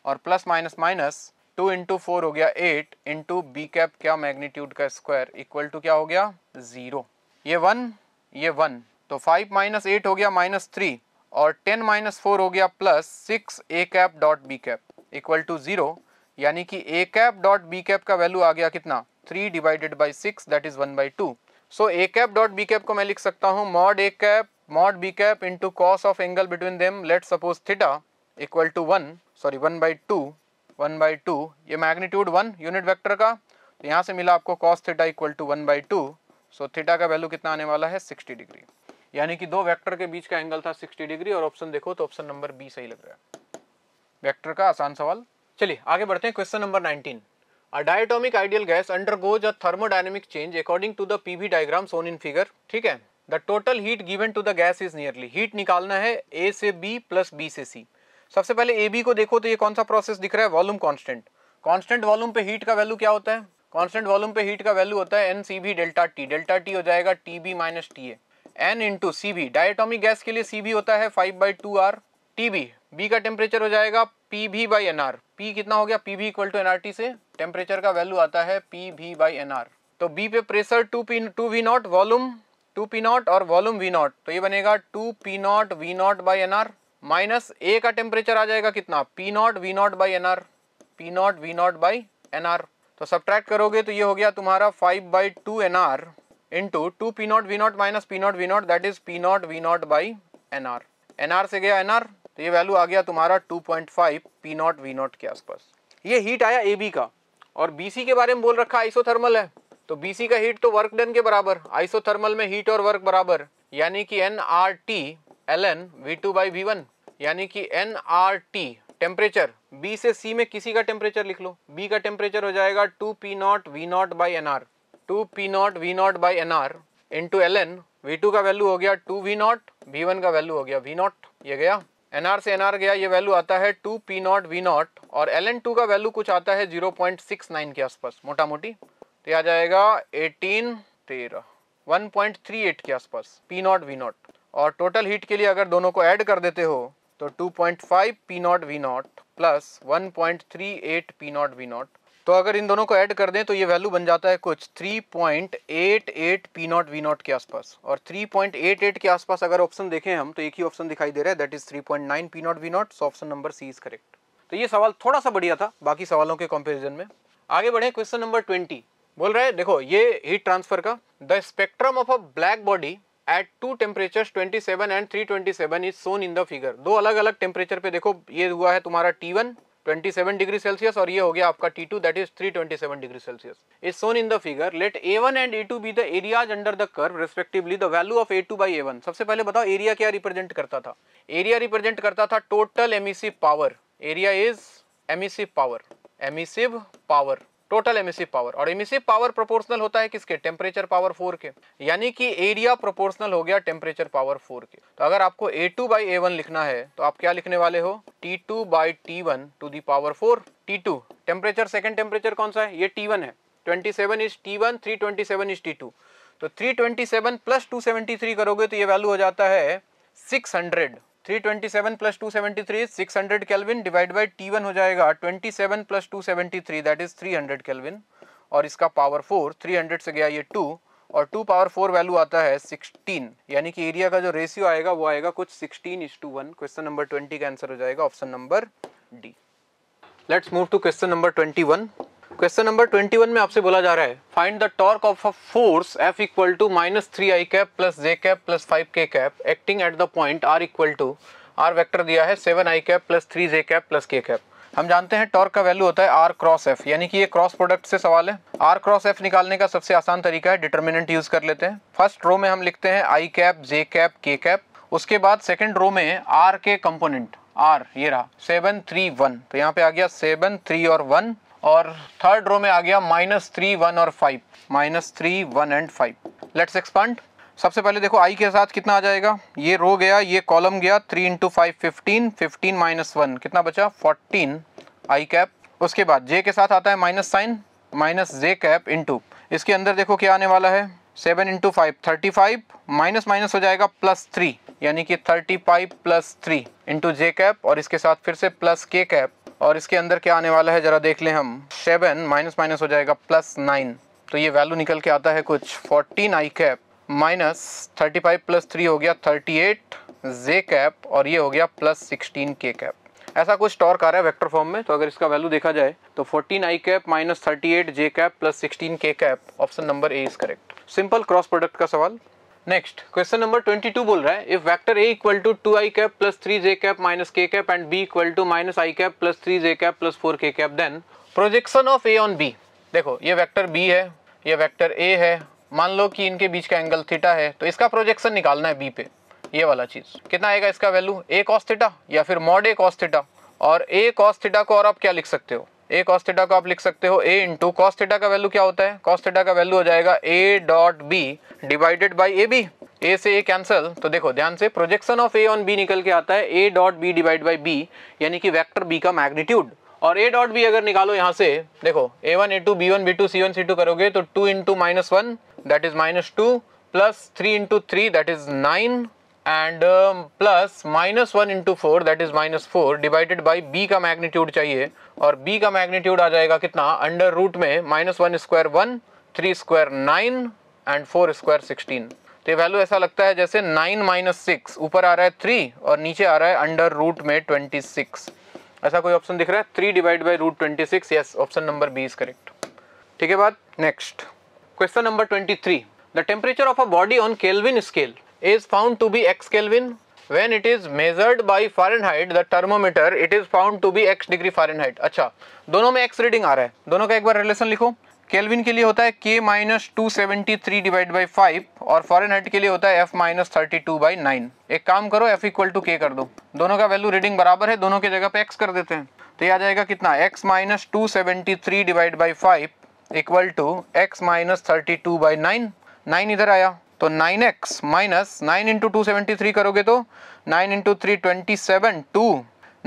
और plus minus minus two into four हो गया एट इंटू बी कैप क्या मैग्नीट्यूड का स्क्वायर इक्वल टू क्या हो गया ज़ीरो ये वन ये वन तो फाइव माइनस एट हो गया माइनस थ्री और टेन माइनस फोर हो गया plus six A cap dot B cap equal to zero यानी कि A cap dot B cap का वैल्यू आ गया कितना three divided by six that is one by two so A cap dot B cap को मैं लिख सकता हूँ mod A cap mod B cap into cos of angle between them let suppose theta equal to one sorry one by two one by two ये magnitude one unit vector का तो यहाँ से मिला आपको cos theta equal to one by two so theta का value कितना आने वाला है सिक्सटी डिग्री यानी कि दो वेक्टर के बीच का एंगल था 60 डिग्री और ऑप्शन देखो तो ऑप्शन नंबर बी सही लग रहा है वेक्टर का आसान सवाल चलिए आगे बढ़ते हैं question number 19 a diatomic ideal gas undergoes a thermodynamic change according to the PV diagram shown in figure ठीक है the total heat given to the gas is nearly heat निकालना है ए से बी प्लस बी से सी सबसे पहले ए B को देखो तो ये कौन सा प्रोसेस दिख रहा है वॉल्यूम कॉन्स्टेंट कॉन्स्टेंट वॉल्यूम पे हीट का वैल्यू क्या होता है कॉन्स्टेंट वॉल्यूम पे हीट का वैल्यू होता है N C B delta T delta T हो जाएगा T B minus T A N into C V diatomic gas के लिए सी बी होता है five by two R T B B का टेम्परेचर हो जाएगा P V by N R P कितना हो गया पी भी equal to N R T से टेम्परेचर का वैल्यू आता है P V by N R तो बी पे pressure two P two V naught volume two P naught और वॉल्यूम वी नॉट तो ये बनेगा two P not V not by N R minus A का टेम्परेचर आ जाएगा कितना P not V not by N R P not V not by N R तो subtract करोगे तो ये हो गया तुम्हारा five by two N R into two P not V not minus P not V nought that is P not V not by N R N R से गया N R तो ये वैल्यू आ गया तुम्हारा two point five P not V nought के आसपास ये हीट आया ए बी का और बी सी के बारे में बोल रखा आइसोथर्मल है तो बी सी का हीट तो वर्क डन के बराबर आइसोथर्मल में हीट और वर्क बराबर यानी कि N R T L N V two by V one यानी कि N R T temperature B से सी में किसी का टेम्परेचर लिख लो बी का टेम्परेचर हो जाएगा two P not V not by N R two P not V not by N R into L N V two का value हो गया two V nought V one का value हो गया V nought ये गया N R से N R गया ये वैल्यू आता है two P not V nought और एल एन टू का वैल्यू कुछ आता है जीरो पॉइंट सिक्स नाइन के आसपास मोटा मोटी तो आ जाएगा एटीन तेरह वन पॉइंट थ्री एट के आसपास पी नॉट वी नॉट और टोटल हीट के लिए अगर दोनों को ऐड कर देते हो तो two point five P not V nought plus one point three eight P not V not तो अगर इन दोनों को ऐड कर दें तो ये वैल्यू बन जाता है कुछ 3.88 point eight P not V nought के आसपास और 3.88 के आसपास अगर ऑप्शन देखें हम तो एक ही ऑप्शन दिखाई दे रहा है that is 3.9 point nine P not V nought so option number C is correct तो ये सवाल थोड़ा सा बढ़िया था बाकी सवालों के कंपेरिजन में आगे बढ़े क्वेश्चन नंबर ट्वेंटी बोल रहे देखो ये हीट ट्रांसफर का the spectrum of a black body at two temperature 27 and 327 is shown in the figure दो अलग अलग टेम्परेचर पे देखो ये हुआ है तुम्हारा T1 27 degree Celsius और ये हो गया आपका T2 that is 327 degree Celsius. Is shown in the figure. Let A1 and A2 be the areas under the curve respectively. The value of A2 by A1. सबसे पहले बताओ एरिया क्या represent करता था एरिया रिप्रेजेंट करता था total emissive power area is emissive power emissive power total emissive power और emissive power proportional होता है किसके टेम्परेचर पावर फोर के यानी कि एरिया प्रोपोर्शनल हो गया टेम्परेचर पावर फोर के तो अगर आपको A two by A one लिखना है तो आप क्या लिखने वाले हो T two by T one to the power four T two temperature second temperature कौन सा है ये टी वन है twenty seven is T one three twenty seven is T two तो three twenty seven plus two seventy three करोगे तो ये value हो जाता है six hundred three twenty seven plus two seventy three is six hundred kelvin divide by T one हो जाएगा twenty seven plus two seventy three that is three hundred kelvin और इसका पावर फोर थ्री हंड्रेड से गया ये to और to power four value आता है सिक्सटीन यानी कि एरिया का जो रेशियो आएगा वो आएगा कुछ sixteen is two one question number twenty का आंसर हो जाएगा option number D let's move to question number twenty one question number 21 में आपसे बोला जा रहा है find the torque of a force F equal to minus three I cap plus J cap plus five K cap acting at the point R equal to R vector दिया है seven I cap plus three J cap plus K cap हम जानते हैं torque का value होता है are cross F यानी कि ये क्रॉस प्रोडक्ट से सवाल है आर क्रॉस एफ निकालने का सबसे आसान तरीका है डिटर्मिनेंट यूज कर लेते हैं फर्स्ट रो में हम लिखते हैं I cap J cap K cap उसके बाद सेकेंड रो में आर के कंपोनेंट आर ये रहा सेवन थ्री वन तो यहाँ पे आ गया सेवन थ्री और वन और थर्ड रो में आ गया माइनस थ्री वन और five minus three one and five let's expand सबसे पहले देखो आई के साथ कितना आ जाएगा ये रो गया ये कॉलम गया three into five fifteen fifteen minus one कितना बचा फोर्टीन आई कैप उसके बाद जे के साथ आता है minus sign minus J cap into इसके अंदर देखो क्या आने वाला है seven into five thirty five minus minus हो जाएगा प्लस थ्री यानी कि thirty five plus three into J cap और इसके साथ फिर से प्लस के कैप और इसके अंदर क्या आने वाला है ज़रा देख लें हम सेवन माइनस माइनस हो जाएगा प्लस नाइन तो ये वैल्यू निकल के आता है कुछ fourteen I cap minus thirty five plus three हो गया थर्टी एट जे कैप और ये हो गया प्लस सिक्सटीन के कैप ऐसा कुछ टॉर्क आ रहा है वेक्टर फॉर्म में तो अगर इसका वैल्यू देखा जाए तो fourteen I cap minus thirty eight J cap plus sixteen K cap option number A is correct simple cross product का सवाल नेक्स्ट क्वेश्चन नंबर 22 बोल रहा है if vector A equal to two I cap plus three J cap minus K cap and B equal to minus I cap plus three J cap plus four K cap then projection of A on B देखो ये vector B है ये vector A है मान लो कि इनके बीच का angle theta है तो इसका प्रोजेक्शन निकालना है बी पे ये वाला चीज़ कितना आएगा इसका वैल्यू ए कॉस या फिर मॉड ए कॉस और ए कॉस को और आप क्या लिख सकते हो ए कॉस्टेटा को आप लिख सकते हो ए इंटू कॉस्टेटा का वैल्यू क्या होता है कॉस्टेटा का वैल्यू हो जाएगा A dot B divided by A B A से ए कैंसल तो देखो ध्यान से projection of A on B निकल के आता है A dot B divide by B यानी कि वैक्टर बी का मैग्नीट्यूड और ए डॉट बी अगर निकालो यहाँ से देखो A one A two B one B two C one C two करोगे तो two into minus one that is minus two plus three into three that is nine and plus minus one into four that is minus four divided by B का magnitude चाहिए और B का magnitude आ जाएगा कितना under root में minus one square one three square nine and four square sixteen तो ये वैल्यू ऐसा लगता है जैसे नाइन माइनस सिक्स ऊपर आ रहा है थ्री और नीचे आ रहा है अंडर रूट में ट्वेंटी सिक्स ऐसा कोई ऑप्शन दिख रहा है three divide by root twenty six yes option number B is correct ठीक है बात next question number twenty three the temperature of a body on kelvin scale is found to be x Kelvin. When it is measured by Fahrenheit, the thermometer, it is found to be x degree Fahrenheit. अच्छा दोनों में x reading आ रहा है दोनों का एक बार relation लिखो kelvin के लिए होता है के minus two seventy three divide by five और फॉरनहाइट के लिए होता है F minus thirty two by nine एक काम करो एफ इक्वल टू के कर दो दोनों का वैल्यू रीडिंग बराबर है दोनों की जगह पे एक्स कर देते हैं तो ये आ जाएगा कितना X minus two seventy three divide by five equal to X minus thirty two by nine nine इधर आया तो 9x X minus nine into two seventy three करोगे तो nine into three twenty seven two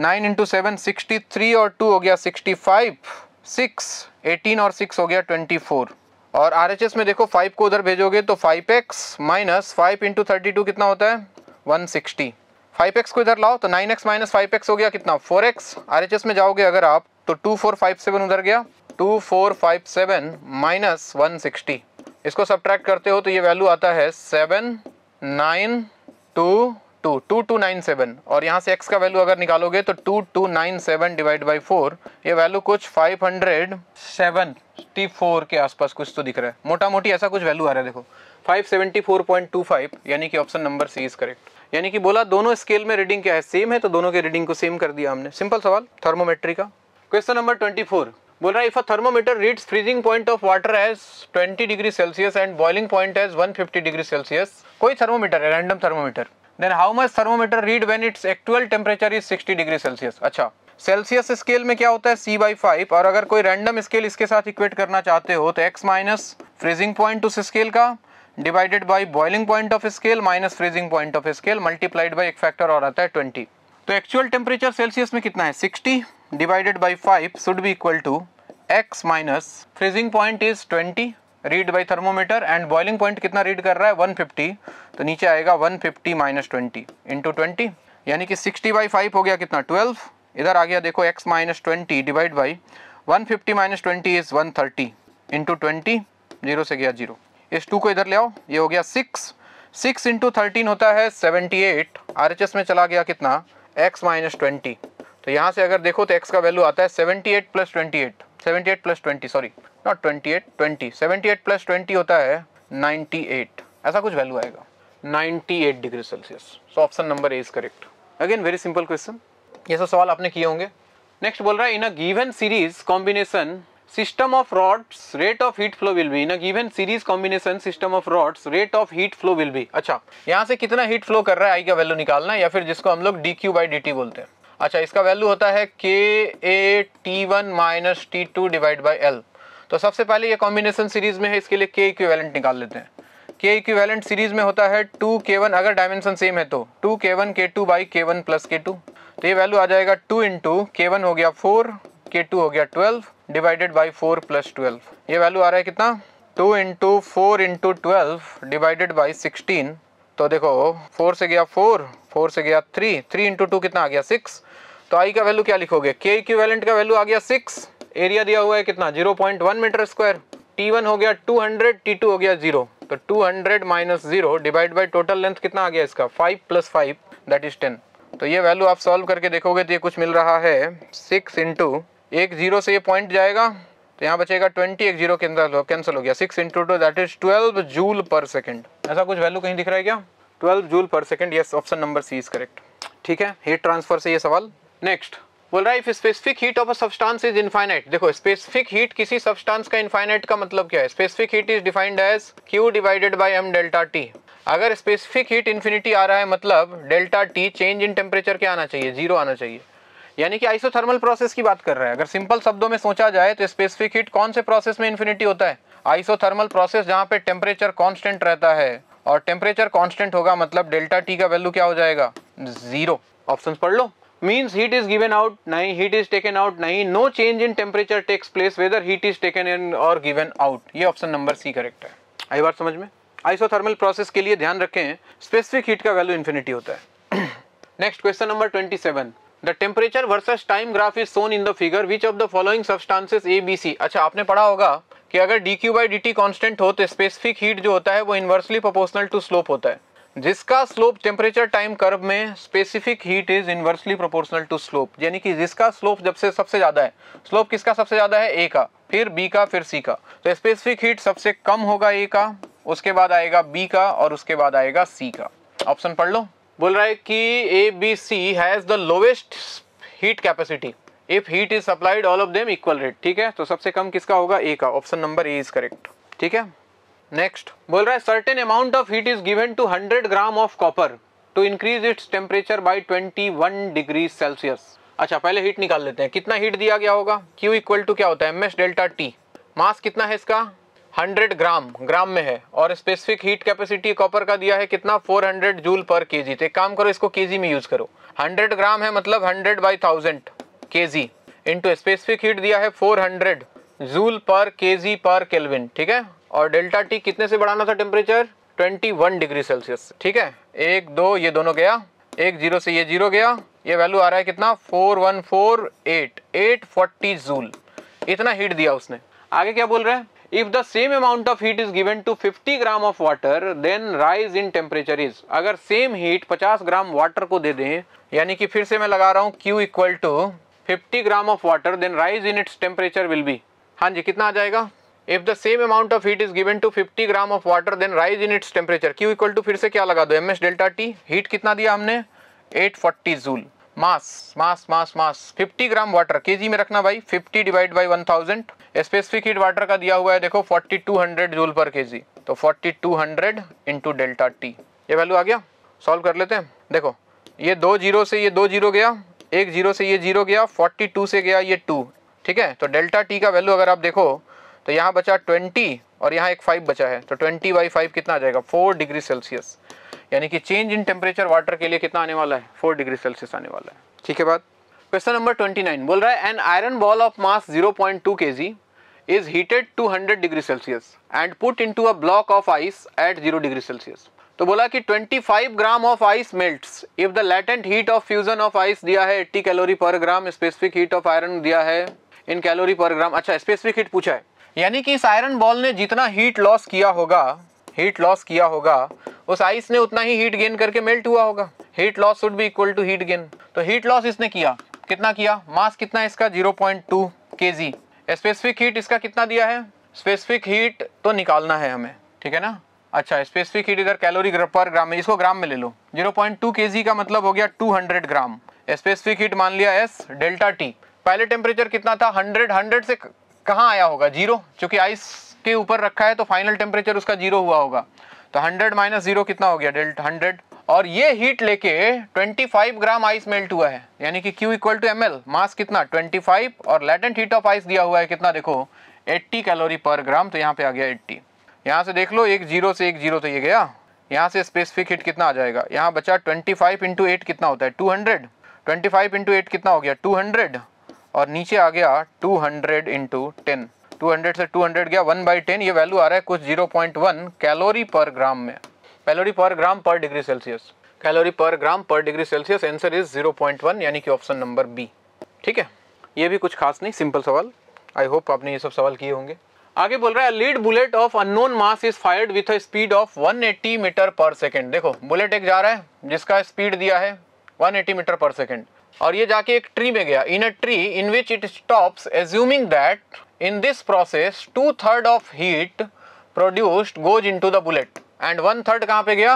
nine into seven sixty three और two हो गया 65 five six eighteen और 6 हो गया 24 और आर एच एस में देखो फाइव को उधर भेजोगे तो five X minus five into thirty two कितना होता है 160 सिक्सटी को इधर लाओ तो nine X minus five X हो गया कितना four X R H S में जाओगे अगर आप तो टू फोर फाइव सेवन उधर गया two four five seven minus one sixty इसको सब करते हो तो ये वैल्यू आता है seven nine two two two two nine seven और यहाँ से एक्स का वैल्यू अगर निकालोगे तो two two nine seven divide by four ये वैल्यू कुछ फाइव हंड्रेड सेवेंटी फोर के आसपास कुछ तो दिख रहा है मोटा मोटी ऐसा कुछ वैल्यू आ रहा है देखो five seventy four point two five यानी कि option number C is correct यानी कि बोला दोनों स्केल में रीडिंग क्या है सेम है तो दोनों के रीडिंग को सेम कर दिया हमने सिंपल सवाल थर्मोमेट्री का क्वेश्चन नंबर ट्वेंटी फोर बोल रहा है if a thermometer reads freezing point of water as 20 degree Celsius and boiling point as 150 degree Celsius कोई थर्मोमीटर है random thermometer then how much thermometer read when it's actual temperature is 60 degree Celsius अच्छा Celsius scale में क्या होता है सी by five और अगर कोई रैंडम स्केल इसके साथ इक्वेट करना चाहते हो तो एक्स माइनस फ्रीजिंग पॉइंट उस स्केल का divided by boiling point of scale minus freezing point of scale multiplied by एक फैक्टर और आता है ट्वेंटी तो एक्चुअल टेम्परेचर सेल्सियस में कितना है sixty divided by five should be equal to x minus freezing point is 20 read by thermometer and boiling point कितना read कर रहा है 150 तो नीचे आएगा 150 fifty minus twenty into twenty यानी कि 60 बाई फाइव हो गया कितना 12 इधर आ गया देखो x minus twenty divide by 150 fifty minus twenty is one thirty into twenty zero से गया जीरो इस टू को इधर ले आओ ये हो गया सिक्स सिक्स इंटू थर्टीन होता है seventy eight R H S में चला गया कितना एक्स माइनस ट्वेंटी तो यहाँ से अगर देखो तो एक्स का वैल्यू आता है seventy eight plus twenty eight seventy eight plus twenty sorry not twenty eight twenty seventy eight plus twenty होता है नाइन्टी एट ऐसा कुछ वैल्यू आएगा ninety eight degree Celsius so option number A is correct again very simple question ये सब सवाल आपने किए होंगे नेक्स्ट बोल रहा है in a given series combination system of rods rate of heat flow will be in a given series combination system of rods rate of heat flow will be अच्छा यहाँ से कितना हीट फ्लो कर रहा है आई का वैल्यू निकालना है या फिर जिसको हम लोग D Q by D T बोलते हैं अच्छा इसका वैल्यू होता है K A T one minus T two divide by L तो सबसे पहले ये कॉम्बिनेशन सीरीज में है इसके लिए के इक्विवेलेंट निकाल लेते हैं के इक्विवेलेंट सीरीज में होता है टू के वन अगर डायमेंशन सेम है तो to K one K two by K one plus K two तो ये वैल्यू आ जाएगा टू इंटू के वन हो गया फोर के टू हो गया twelve divided by four plus twelve ये वैल्यू आ रहा है कितना two into four into twelve divided by sixteen तो देखो फोर से गया फोर फोर से गया थ्री थ्री इंटू टू कितना आ गया सिक्स तो आई का वैल्यू क्या लिखोगे के इक्विवेलेंट का वैल्यू आ गया सिक्स एरिया दिया हुआ है कितना zero point one metre square T one हो गया टू हंड्रेड टी टू हो गया जीरो तो two hundred minus zero divide by total length कितना आ गया इसका five plus five that is ten तो ये वैल्यू आप सॉल्व करके देखोगे तो ये कुछ मिल रहा है सिक्स इंटू एक जीरो से ये पॉइंट जाएगा तो यहाँ बचेगा ट्वेंटी एक जीरो के अंदर कैंसिल हो गया six into two that is twelve joule per second ऐसा कुछ वैल्यू कहीं दिख रहा है क्या twelve joule per second yes option number C is correct ठीक है हीट ट्रांसफर से ये सवाल नेक्स्ट बोल रहा है if specific heat of a substance is infinite देखो स्पेसिफिक हीट किसी सब्सटेंस का इनफाइनाइट का मतलब क्या है specific heat is defined as Q divided by M delta T अगर स्पेसिफिक हीट इन्फिनिटी आ रहा है मतलब delta T change in temperature क्या आना चाहिए जीरो आना चाहिए यानी कि आइसोथर्मल प्रोसेस की बात कर रहे हैं अगर सिंपल शब्दों में सोचा जाए तो स्पेसिफिक हीट कौन से प्रोसेस में इन्फिनिटी होता है आइसोथर्मल प्रोसेस जहाँ पे टेम्परेचर कांस्टेंट रहता है और टेम्परेचर कांस्टेंट होगा मतलब डेल्टा टी का वैल्यू क्या हो जाएगा जीरो ऑप्शंस पढ़ लो means heat is given out nahi heat is taken out nahi no change in temperature takes place whether heat is taken in or given out ये option number C correct है आई बात समझ में isothermal process के लिए ध्यान रखें स्पेसिफिक हीट का वैल्यू इन्फिनिटी होता है next question number 27 the temperature versus time graph is shown in the figure which of the following substances A B C अच्छा आपने पढ़ा होगा कि अगर D Q by D T constant हो तो स्पेसिफिक हीट जो होता है वो इन्वर्सली प्रोपोर्शनल टू स्लोप होता है जिसका स्लोप टेम्परेचर टाइम कर्व में specific heat is inversely proportional to slope यानी कि जिसका स्लोप जब से सबसे ज़्यादा है स्लोप किसका सबसे ज़्यादा है ए का फिर बी का फिर सी का तो स्पेसिफिक हीट सबसे कम होगा ए का उसके बाद आएगा बी का और उसके बाद आएगा सी का ऑप्शन पढ़ लो बोल रहा है कि A B C has the lowest heat capacity if heat is supplied all of them equal rate ठीक है तो सबसे कम किसका होगा ए का option number A is correct ठीक है नेक्स्ट बोल रहा है certain amount of heat is given to 100 gram of copper to increase its temperature by 21 degree Celsius अच्छा पहले हीट निकाल लेते हैं कितना हीट दिया गया होगा Q इक्वल टू क्या होता है एम डेल्टा टी मास कितना है इसका 100 ग्राम ग्राम में है और स्पेसिफिक हीट कैपेसिटी कॉपर का दिया है कितना 400 जूल पर के जी तो एक काम करो इसको के जी में यूज करो 100 ग्राम है मतलब 100 बाई थाउजेंड के जी इंटू स्पेसिफिक हीट दिया है 400 जूल पर के जी पर केल्विन ठीक है और डेल्टा टी कितने से बढ़ाना था टेम्परेचर 21 डिग्री सेल्सियस ठीक है एक दो ये दोनों गया एक जीरो से ये जीरो गया ये वैल्यू आ रहा है कितना four one four eight eight forty joule इतना हीट दिया उसने आगे क्या बोल रहे हैं if the same amount of heat is given to 50 gram of water then rise in temperature is अगर सेम हीट 50 ग्राम वाटर को दे दें यानी कि फिर से मैं लगा रहा हूँ Q equal to 50 gram of water then rise in its temperature will be हाँ जी कितना आ जाएगा if the same amount of heat is given to 50 gram of water then rise in its temperature Q equal to फिर से क्या लगा दो M S delta T heat कितना दिया हमने 840 जूल मास मास मास मास 50 ग्राम वाटर के में रखना भाई 50 divide by 1000 specific heat water का दिया हुआ है देखो 4200 जूल पर के तो 4200 टू डेल्टा टी ये वैल्यू आ गया सॉल्व कर लेते हैं देखो ये दो जीरो से ये दो जीरो गया एक जीरो से ये जीरो गया 42 से गया ये टू ठीक है तो डेल्टा टी का वैल्यू अगर आप देखो तो यहाँ बचा ट्वेंटी और यहाँ एक फाइव बचा है तो ट्वेंटी बाई फाइव कितना आ जाएगा फोर डिग्री सेल्सियस यानी कि चेंज इन टेम्परेचर वाटर के लिए कितना आने वाला है फोर डिग्री सेल्सियस आने वाला है ठीक है बात क्वेश्चन नंबर ट्वेंटी नाइन बोल रहा है an iron ball of mass zero point two K G is heated to hundred degree Celsius and put into a block of ice at zero degree Celsius तो बोला कि 25 gram of ice melts if the latent heat of fusion of ice दिया है 80 calorie per gram specific heat of iron दिया है इन calorie per ग्राम अच्छा specific heat पूछा है यानी कि इस आयरन बॉल ने जितना हीट लॉस किया होगा हीट लॉस किया होगा उस आइस ने उतना ही हीट गेन करके मेल्ट हुआ होगा हीट लॉस शुड भी इक्वल टू हीट गेन तो हीट लॉस इसने किया कितना किया मास कितना इसका 0.2 पॉइंट टू के जी स्पेसिफिक हीट इसका कितना दिया है स्पेसिफिक हीट तो निकालना है हमें ठीक है ना अच्छा स्पेसिफिक हीट इधर कैलोरी पर ग्राम में इसको ग्राम में ले लो 0.2 पॉइंट टू के जी का मतलब हो गया 200 ग्राम स्पेसिफिक हीट मान लिया एस डेल्टा टी पहले टेम्परेचर कितना था 100 100 से कहाँ आया होगा जीरो चूंकि आइस के ऊपर रखा है तो फाइनल टेम्परेचर उसका जीरो हुआ होगा तो हंड्रेड माइनस जीरो कितना हो गया डेल्ट हंड्रेड और ये हीट लेके 25 ग्राम आइस मेल्ट हुआ है यानी कि Q equal to M mass कितना 25 और लेटेंट हीट ऑफ आइस दिया हुआ है कितना देखो 80 कैलोरी पर ग्राम तो यहाँ पे आ गया 80 यहाँ से देख लो एक जीरो से एक जीरो तो ये गया यहाँ से स्पेसिफिक हीट कितना आ जाएगा यहाँ बचा 25 फाइव इंटू कितना होता है टू हंड्रेड ट्वेंटी कितना हो गया टू और नीचे आ गया 200 हंड्रेड इंटू टेन टू से 200 गया 1 बाई टेन ये वैल्यू आ रहा है कुछ 0.1 कैलोरी पर ग्राम में कैलोरी पर ग्राम पर degree Celsius calorie per gram पर डिग्री सेल्सियस आंसर इज 0.1 यानी कि ऑप्शन नंबर बी ठीक है ये भी कुछ खास नहीं सिंपल सवाल आई होप आपने ये सब सवाल किए होंगे आगे बोल रहा है lead bullet of unknown mass is fired with speed of 180 metre पर सेकेंड देखो बुलेट एक जा रहा है जिसका स्पीड दिया है 180 मीटर पर सेकेंड और ये जाके एक ट्री में गया in a tree in which it stops assuming that in this process two third of heat produced goes into the bullet and one third कहाँ पे गया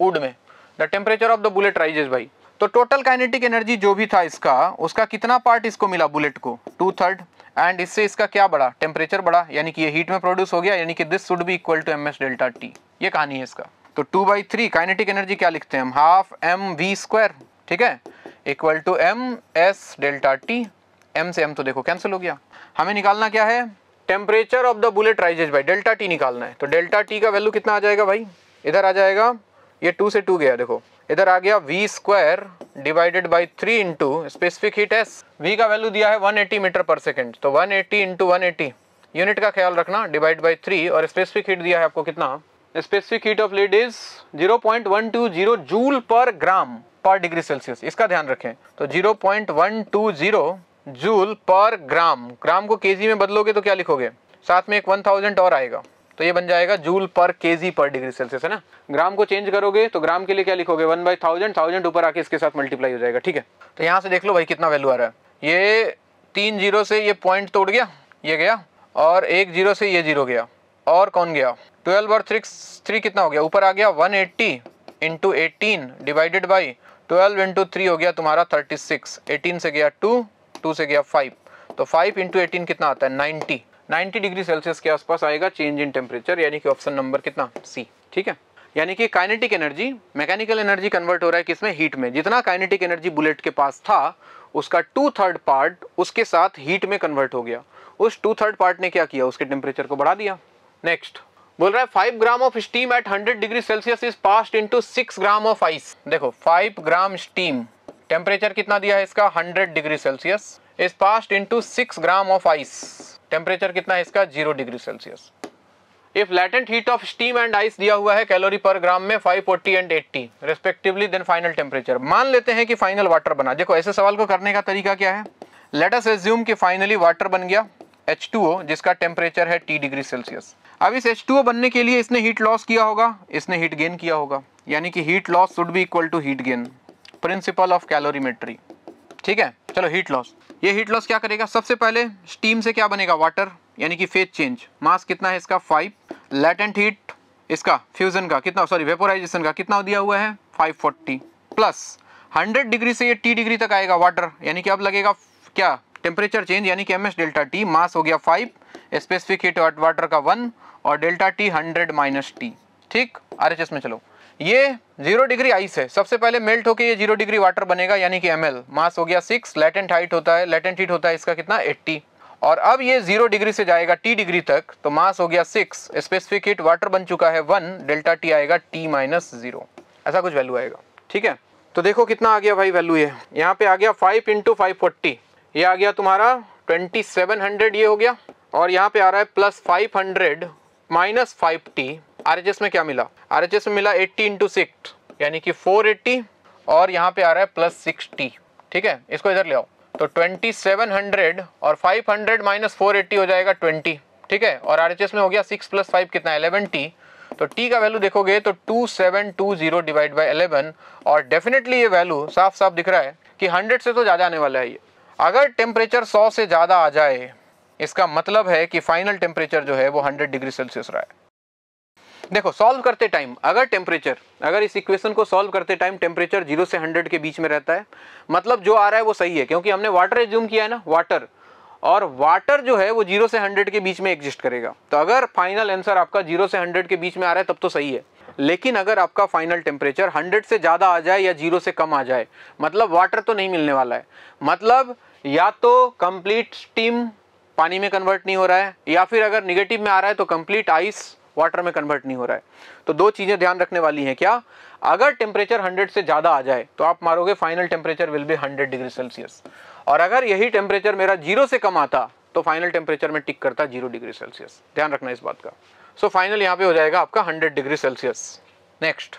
वुड में the temperature of the bullet rises भाई तो total kinetic energy जो भी था इसका उसका कितना पार्ट इसको मिला बुलेट को टू थर्ड एंड इससे इसका क्या बढ़ा टेम्परेचर बढ़ा यानी कि ये हीट में प्रोड्यूस हो गया यानी कि this should be equal to M S delta T ये कहानी है इसका तो two by three kinetic energy क्या लिखते हैं हम हाफ एम वी स्क्वायर ठीक है equal to M S delta T M से एम तो देखो कैंसिल हो गया हमें निकालना क्या है temperature of the bullet rises by delta T निकालना है तो डेल्टा टी का वैल्यू कितना आ जाएगा भाई इधर आ जाएगा ये टू से टू गया देखो इधर आ गया V square divided by three into specific heat S V का वैल्यू दिया है 180 मीटर पर सेकेंड तो 180 एट्टी इंटू वन यूनिट का ख्याल रखना डिवाइड बाई थ्री और स्पेसिफिक हीट दिया है आपको कितना specific heat of lead is zero joule per gram पर डिग्री सेल्सियस इसका ध्यान रखें तो 0.120 जूल पर ग्राम ग्राम को केजी में बदलोगे तो क्या लिखोगे साथ में एक 1000 और आएगा तो ये बन जाएगा जूल पर केजी पर डिग्री सेल्सियस है ना ग्राम को चेंज करोगे तो ग्राम के लिए क्या लिखोगे वन बाई थाउजेंड थाउजेंड ऊपर आके इसके साथ मल्टीप्लाई हो जाएगा ठीक है तो यहाँ से देख लो भाई कितना वैल्यू आ रहा है ये तीन जीरो से ये पॉइंट तोड़ गया ये गया और एक जीरो से ये जीरो गया और कौन गया ट्वेल्व और थ्री थ्री कितना हो गया ऊपर आ गया one eighty into eighteen divided by twelve into three हो गया तुम्हारा थर्टी सिक्स एटीन से गया टू टू से गया फाइव तो फाइव इंटू एटीन कितना आता है नाइन्टी नाइन्टी डिग्री सेल्सियस के आसपास आएगा चेंज इन टेम्परेचर यानी कि ऑप्शन नंबर कितना सी ठीक है यानी कि kinetic energy mechanical energy convert हो रहा है किसमें हीट में जितना काइनेटिक एनर्जी बुलेट के पास था उसका टू थर्ड पार्ट उसके साथ हीट में कन्वर्ट हो गया उस टू थर्ड पार्ट ने क्या किया उसके टेम्परेचर को बढ़ा दिया नेक्स्ट बोल रहा है five gram of steam at hundred degree Celsius is pass into six gram of ice देखो फाइव ग्राम स्टीम टेम्परेचर कितना दिया है इसका hundred degree Celsius is pass into six gram of ice temperature कितना है इसका zero degree Celsius if latent heat of steam and ice दिया हुआ है कैलोरी पर ग्राम में 540 and 80 respectively then final temperature मान लेते हैं कि फाइनल वाटर बना देखो ऐसे सवाल को करने का तरीका क्या है लेटस एज्यूम कि फाइनली वाटर बन गया H2O जिसका टेम्परेचर है टी डिग्री सेल्सियस अब इस H2O बनने के लिए इसने हीट लॉस किया होगा इसने हीट गेन किया होगा यानी कि heat loss should be equal to heat gain principle of calorimetry ठीक है चलो हीट लॉस ये हीट लॉस क्या करेगा सबसे पहले स्टीम से क्या बनेगा वाटर यानी कि फेज चेंज मास कितना है इसका फाइव लेटेंट हीट इसका फ्यूजन का कितना सॉरी वेपोराइजेशन का कितना दिया हुआ है 540 प्लस 100 डिग्री से ये टी डिग्री तक आएगा वाटर यानी कि अब लगेगा क्या टेम्परेचर चेंज यानी कि M S delta T mass हो गया फाइव स्पेसिफिक हीट वाटर का वन और delta T hundred minus T ठीक आर एच एस में चलो ये जीरो डिग्री आइस है सबसे पहले मेल्ट होकर ये जीरो डिग्री वाटर बनेगा यानी कि एम मास हो गया सिक्स लेटेंट हाइट होता है लेटेंट हीट होता है इसका कितना एट्टी और अब ये जीरो डिग्री से जाएगा टी डिग्री तक तो मास हो गया सिक्स स्पेसिफिक हीट वाटर बन चुका है वन डेल्टा टी आएगा टी माइनस जीरो ऐसा कुछ वैल्यू आएगा ठीक है तो देखो कितना आ गया भाई वैल्यू ये यहाँ पे आ गया फाइव इंटू फाइव फोर्टी ये आ गया तुम्हारा 2700 ये हो गया और यहाँ पे आ रहा है plus 500 hundred minus five T में क्या मिला आर में मिला एट्टी इंटू सिक्स यानी कि 480 और यहाँ पे आ रहा है प्लस सिक्स ठीक है इसको इधर ले आओ तो 2700 और 500 हंड्रेड माइनस फोर हो जाएगा 20 ठीक है और आर में हो गया सिक्स प्लस फाइव कितना एलेवन टी तो टी का वैल्यू देखोगे तो two seven two zero divide by eleven और डेफिनेटली ये वैल्यू साफ साफ दिख रहा है कि हंड्रेड से तो ज़्यादा आने वाला है ये अगर टेम्परेचर 100 से ज़्यादा आ जाए इसका मतलब है कि फाइनल टेम्परेचर जो है वो 100 डिग्री सेल्सियस रहा है देखो सॉल्व करते टाइम अगर टेम्परेचर अगर इस इक्वेशन को सॉल्व करते टाइम टेम्परेचर जीरो से हंड्रेड के बीच में रहता है मतलब जो आ रहा है वो सही है क्योंकि हमने वाटर एज्यूम किया है ना वाटर और वाटर जो है वो जीरो से हंड्रेड के बीच में एग्जिस्ट करेगा तो अगर फाइनल आंसर आपका जीरो से हंड्रेड के बीच में आ रहा है तब तो सही है लेकिन अगर आपका फाइनल टेम्परेचर 100 से ज़्यादा आ जाए या जीरो से कम आ जाए मतलब वाटर तो नहीं मिलने वाला है मतलब या तो कंप्लीट स्टीम पानी में कन्वर्ट नहीं हो रहा है या फिर अगर निगेटिव में आ रहा है तो कंप्लीट आइस वाटर में कन्वर्ट नहीं हो रहा है तो दो चीज़ें ध्यान रखने वाली हैं क्या अगर टेम्परेचर 100 से ज़्यादा आ जाए तो आप मारोगे final temperature will be 100 degree celsius और अगर यही टेम्परेचर मेरा जीरो से कम आता तो फाइनल टेम्परेचर में टिक करता जीरो डिग्री सेल्सियस ध्यान रखना इस बात का सो फाइनल यहाँ पे हो जाएगा आपका हंड्रेड डिग्री सेल्सियस नेक्स्ट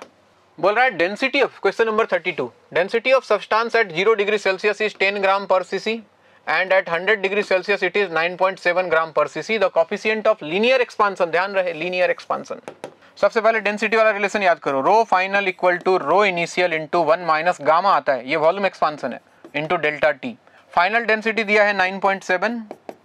बोल रहा है density of question number thirty two density of substance at zero degree Celsius is ten gram per CC and at 100 degree celsius it is 9.7 gram per cc the coefficient of linear expansion ध्यान रहे linear expansion सबसे पहले density वाला relation याद करो rho final equal to rho initial into one minus gamma आता है ये वॉल्यूम एक्सपांसन है into delta T final density दिया है 9.7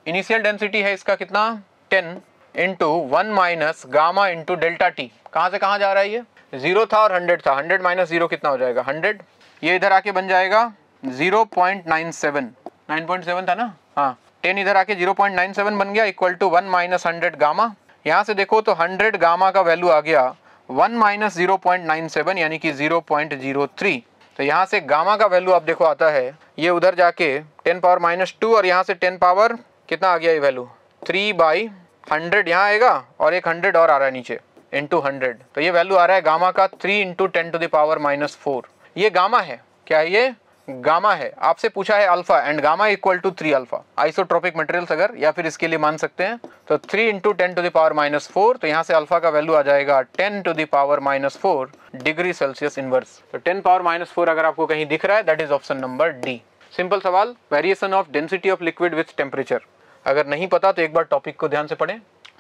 इनिशियल डेंसिटी है इसका कितना 10 into one minus gamma into delta T कहाँ से कहाँ जा रहा है ये जीरो था और हंड्रेड था हंड्रेड माइनस जीरो कितना हो जाएगा हंड्रेड ये इधर आके बन जाएगा zero point nine seven nine point seven था ना हाँ टेन इधर आके जीरो पॉइंट नाइन सेवन बन गया equal to one minus hundred gamma यहाँ से देखो तो हंड्रेड गामा का वैल्यू आ गया one minus zero point nine seven यानी कि जीरो पॉइंट जीरो थ्री तो यहाँ से गामा का वैल्यू आप देखो आता है ये उधर जाके टेन पावर माइनस टू और यहाँ से टेन पावर कितना आ गया ये वैल्यू थ्री बाई हंड्रेड यहाँ आएगा और एक हंड्रेड और आ रहा है नीचे इंटू हंड्रेड तो ये वैल्यू आ रहा है गामा का three into ten to the power minus four ये गामा है क्या है ये गामा है आपसे पूछा है alpha and gamma equal to three alpha isotropic materials अगर या फिर इसके लिए मान सकते हैं तो three into ten to the power minus four तो यहाँ से अल्फा का वैल्यू आ जाएगा ten to the power minus four degree celsius inverse तो टेन पावर माइनस फोर अगर आपको कहीं दिख रहा है that is option number D simple सवाल variation of density of liquid with temperature अगर नहीं पता तो एक बार टॉपिक को ध्यान से पढ़े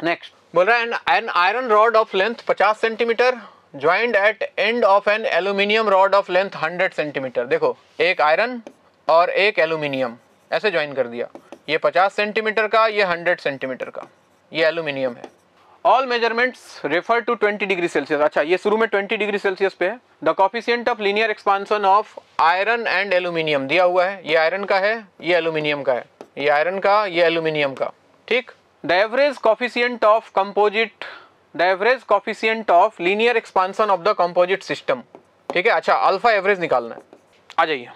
नेक्स्ट बोल रहा है an iron rod of length 50 centimetre joint at end of an aluminium rod of length 100 centimetre देखो एक आयरन और एक एल्यूमिनियम ऐसे ज्वाइन कर दिया ये 50 सेंटीमीटर का ये 100 सेंटीमीटर का ये एल्यूमिनियम है all measurements refer to 20 degree Celsius अच्छा ये शुरू में 20 डिग्री सेल्सियस पे है the coefficient of linear expansion of iron and aluminium दिया हुआ है ये आयरन का है ये एल्यूमिनियम का है ये आयरन का ये एल्यूमिनियम का ठीक the average coefficient of composite the average coefficient of linear expansion of the composite system ठीक है अच्छा अल्फा एवरेज निकालना है आ जाइए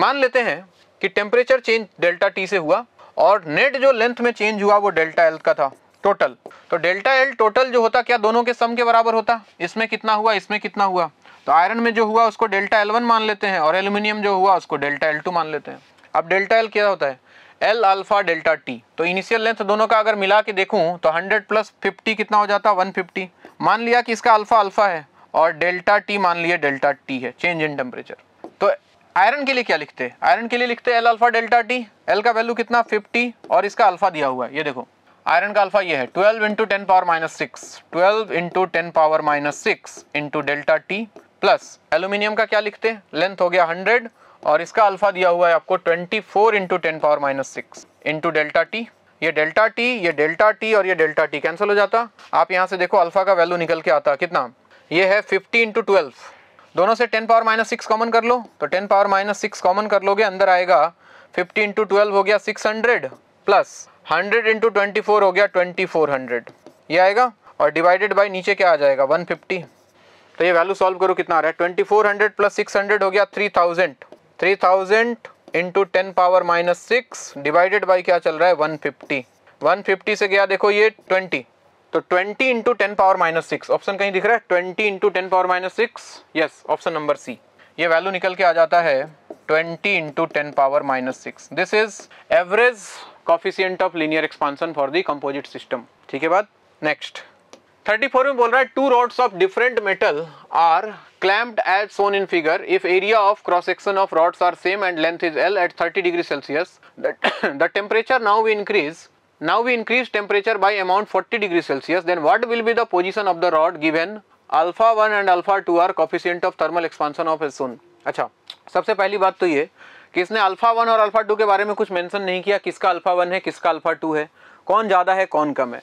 मान लेते हैं कि टेम्परेचर चेंज डेल्टा टी से हुआ और नेट जो लेंथ में चेंज हुआ वो डेल्टा एल का था टोटल तो डेल्टा एल टोटल जो होता क्या दोनों के सम के बराबर होता इसमें कितना हुआ इसमें कितना हुआ तो आयरन में जो हुआ उसको डेल्टा एल वन मान लेते हैं और एल्यूमिनियम जो हुआ उसको डेल्टा एल टू मान लेते हैं अब डेल्टा एल क्या होता है एल अल्फा डेल्टा टी तो इनिशियल लेंथ दोनों का अगर मिला के देखूं तो 100 प्लस 50 कितना हो जाता है 150 मान लिया कि इसका अल्फा अल्फा है और डेल्टा टी मान लिया डेल्टा टी है चेंज इन टेम्परेचर तो आयरन के लिए क्या लिखते हैं आयरन के लिए लिखते हैं L alpha delta T L का वैल्यू कितना 50 और इसका अल्फा दिया हुआ है ये देखो आयरन का अल्फा ये है 12 into ten power minus six twelve into ten power minus six into delta T plus aluminium का क्या लिखते हैं लेंथ हो गया 100 और इसका अल्फा दिया हुआ है आपको 24 four into ten power minus six into delta T ये डेल्टा टी ये डेल्टा टी और ये डेल्टा टी कैंसिल हो जाता आप यहाँ से देखो अल्फा का वैल्यू निकल के आता कितना ये है 50 इंटू ट्वेल्व दोनों से 10 पावर माइनस सिक्स कॉमन कर लो तो 10 पावर माइनस सिक्स कॉमन कर लोगे अंदर आएगा 50 इंटू ट्वेल्व हो गया 600 प्लस 100 इंटू ट्वेंटी हो गया 2400 ये आएगा और डिवाइडेड बाई नीचे क्या आ जाएगा 150 तो ये वैल्यू सॉल्व करो कितना आ रहा है 2400 प्लस 600 हो गया 3000 three thousand into ten power minus six divided by क्या चल रहा है वन फिफ्टी वन फिफ्टी से गया देखो ये ट्वेंटी तो twenty into ten power minus six option कहीं दिख रहा है twenty into ten power minus six yes option number C ये वैल्यू निकल के आ जाता है twenty into ten power minus six this is average coefficient of linear expansion for the composite system ठीक है बात नेक्स्ट 34 में बोल रहा है two rods of different metal are clamped as shown in figure if area of cross section of rods are same and length is L at 30 degree Celsius the temperature now we increase now we increase temperature by amount 40 degree celsius then what will be the position of the rod given alpha one and alpha two are coefficient of thermal expansion of a shown अच्छा सबसे पहली बात तो ये कि इसने alpha one और alpha two के बारे में कुछ मेंशन नहीं किया किसका अल्फा वन है किसका अल्फा टू है कौन ज़्यादा है कौन कम है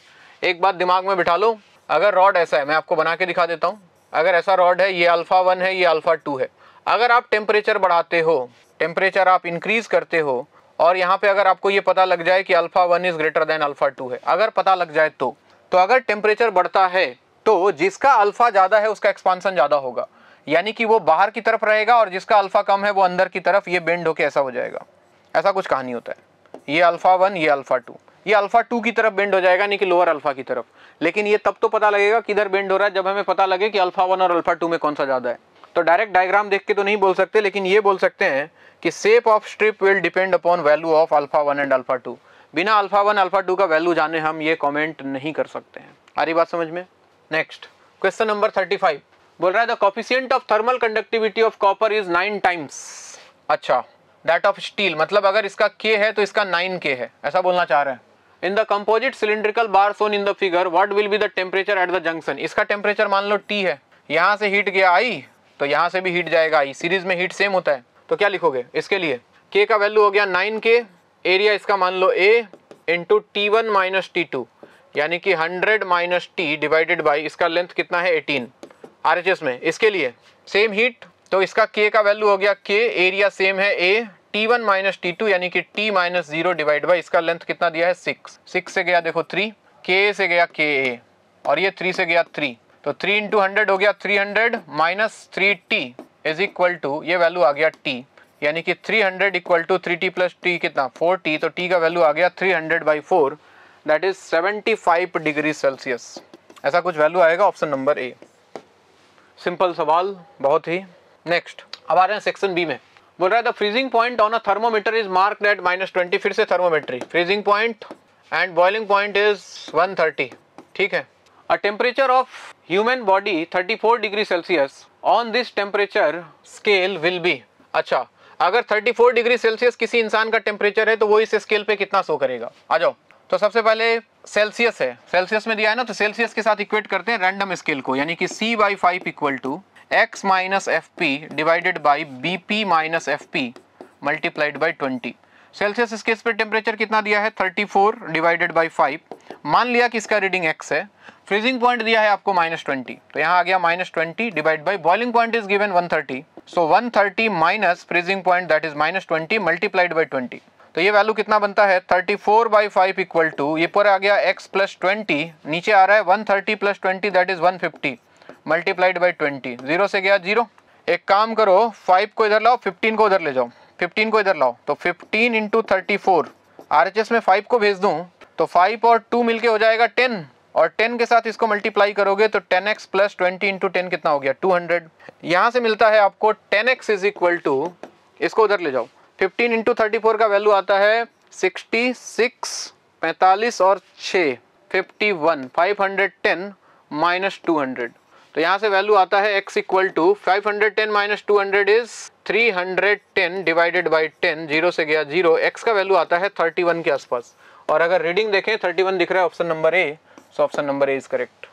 एक बात दिमाग में बिठा लो अगर रॉड ऐसा है मैं आपको बना के दिखा देता हूँ अगर ऐसा रॉड है ये अल्फ़ा वन है ये अल्फ़ा टू है अगर आप टेम्परेचर बढ़ाते हो टेम्परेचर आप इंक्रीज़ करते हो और यहाँ पे अगर आपको ये पता लग जाए कि alpha one is greater than alpha two है अगर पता लग जाए तो तो अगर टेम्परेचर बढ़ता है तो जिसका अल्फ़ा ज़्यादा है उसका एक्सपांसन ज़्यादा होगा यानी कि वो बाहर की तरफ रहेगा और जिसका अल्फ़ा कम है वो अंदर की तरफ ये बेंड होके ऐसा हो जाएगा ऐसा कुछ कहानी होता है ये अल्फ़ा वन ये अल्फ़ा टू ये अल्फा टू की तरफ बेंड हो जाएगा नहीं कि लोअर अल्फा की तरफ लेकिन ये तब तो पता लगेगा किधर बेंड हो रहा है जब हमें पता लगे कि अल्फा वन और अल्फा टू में कौन सा ज़्यादा है तो डायरेक्ट डायग्राम देख के तो नहीं बोल सकते लेकिन ये बोल सकते हैं कि shape of strip will depend upon value of alpha one and alpha two बिना अल्फा वन अल्फा टू का वैल्यू जाने हम ये कॉमेंट नहीं कर सकते हैं आ रही बात समझ में next question number thirty five बोल रहा है the coefficient of thermal conductivity of copper is nine times अच्छा दैट ऑफ स्टील मतलब अगर इसका के है तो इसका नाइन के है ऐसा बोलना चाह रहे हैं in the composite cylindrical bar shown in the figure what will be the temperature at the junction इसका टेम्परेचर मान लो टी है यहाँ से हीट गया आई तो यहाँ से भी हीट जाएगा आई सीरीज में हीट सेम होता है तो क्या लिखोगे इसके लिए के का वैल्यू हो गया नाइन के एरिया इसका मान लो A into T one minus T two यानी कि hundred minus T divided by इसका लेंथ कितना है 18 आरएचएस में इसके लिए सेम हीट तो इसका के का वैल्यू हो गया के एरिया सेम है A T one minus T two यानी कि T minus zero divide by इसका लेंथ कितना दिया है सिक्स सिक्स से गया देखो थ्री के से गया के ए और ये थ्री से गया थ्री तो थ्री इंटू हंड्रेड हो गया three hundred minus three T is equal to ये वैल्यू आ गया टी यानी कि three hundred equal to three T plus T कितना फोर टी तो टी का वैल्यू आ गया three hundred by four that is seventy five degree celsius ऐसा कुछ वैल्यू आएगा ऑप्शन नंबर ए सिंपल सवाल बहुत ही नेक्स्ट अब आ रहे हैं सेक्शन बी में बोल रहा है the freezing point on a thermometer is mark at minus twenty फिर से thermometry freezing point and boiling point is one thirty ठीक है a temperature of human body thirty four degree celsius on this temperature scale will be अच्छा अगर 34 degree Celsius किसी इंसान का temperature है तो वो इस स्केल पे कितना शो करेगा आ जाओ तो सबसे पहले सेल्सियस है सेल्सियस में दिया है ना तो सेल्सियस के साथ इक्वेट करते हैं रैंडम स्केल को यानी कि C by five equal to X minus F P divided by B P minus F P multiplied by twenty celsius इस केस टेम्परेचर कितना दिया है 34 डिवाइडेड बाई फाइव मान लिया कि इसका रीडिंग x है फ्रीजिंग पॉइंट दिया है आपको माइनस ट्वेंटी तो यहाँ आ गया minus twenty divide by boiling point is given 130 so 130 minus freezing point that is minus twenty multiplied by twenty तो ये वैल्यू कितना बनता है 34 four by five equal to ये पर आ गया x प्लस ट्वेंटी नीचे आ रहा है 130 thirty plus twenty that is 150 multiplied by twenty zero से गया जीरो एक काम करो फाइव को इधर लाओ फिफ्टीन को उधर ले जाओ फिफ्टीन को इधर लाओ तो fifteen into thirty four R H S में फाइव को भेज दूँ तो फाइव और टू मिलके हो जाएगा टेन और टेन के साथ इसको मल्टीप्लाई करोगे तो ten X plus twenty into ten कितना हो गया टू हंड्रेड यहाँ से मिलता है आपको ten X is equal to इसको उधर ले जाओ फिफ्टीन इंटू थर्टी फोर का वैल्यू आता है सिक्सटी सिक्स पैंतालीस और छः fifty one five hundred ten minus two hundred तो यहाँ से वैल्यू आता है x equal to five hundred ten minus two hundred is three hundred ten divided by ten zero से गया जीरो x का वैल्यू आता है थर्टी वन के आसपास और अगर रीडिंग देखें थर्टी वन दिख रहा है option number A so option number A is correct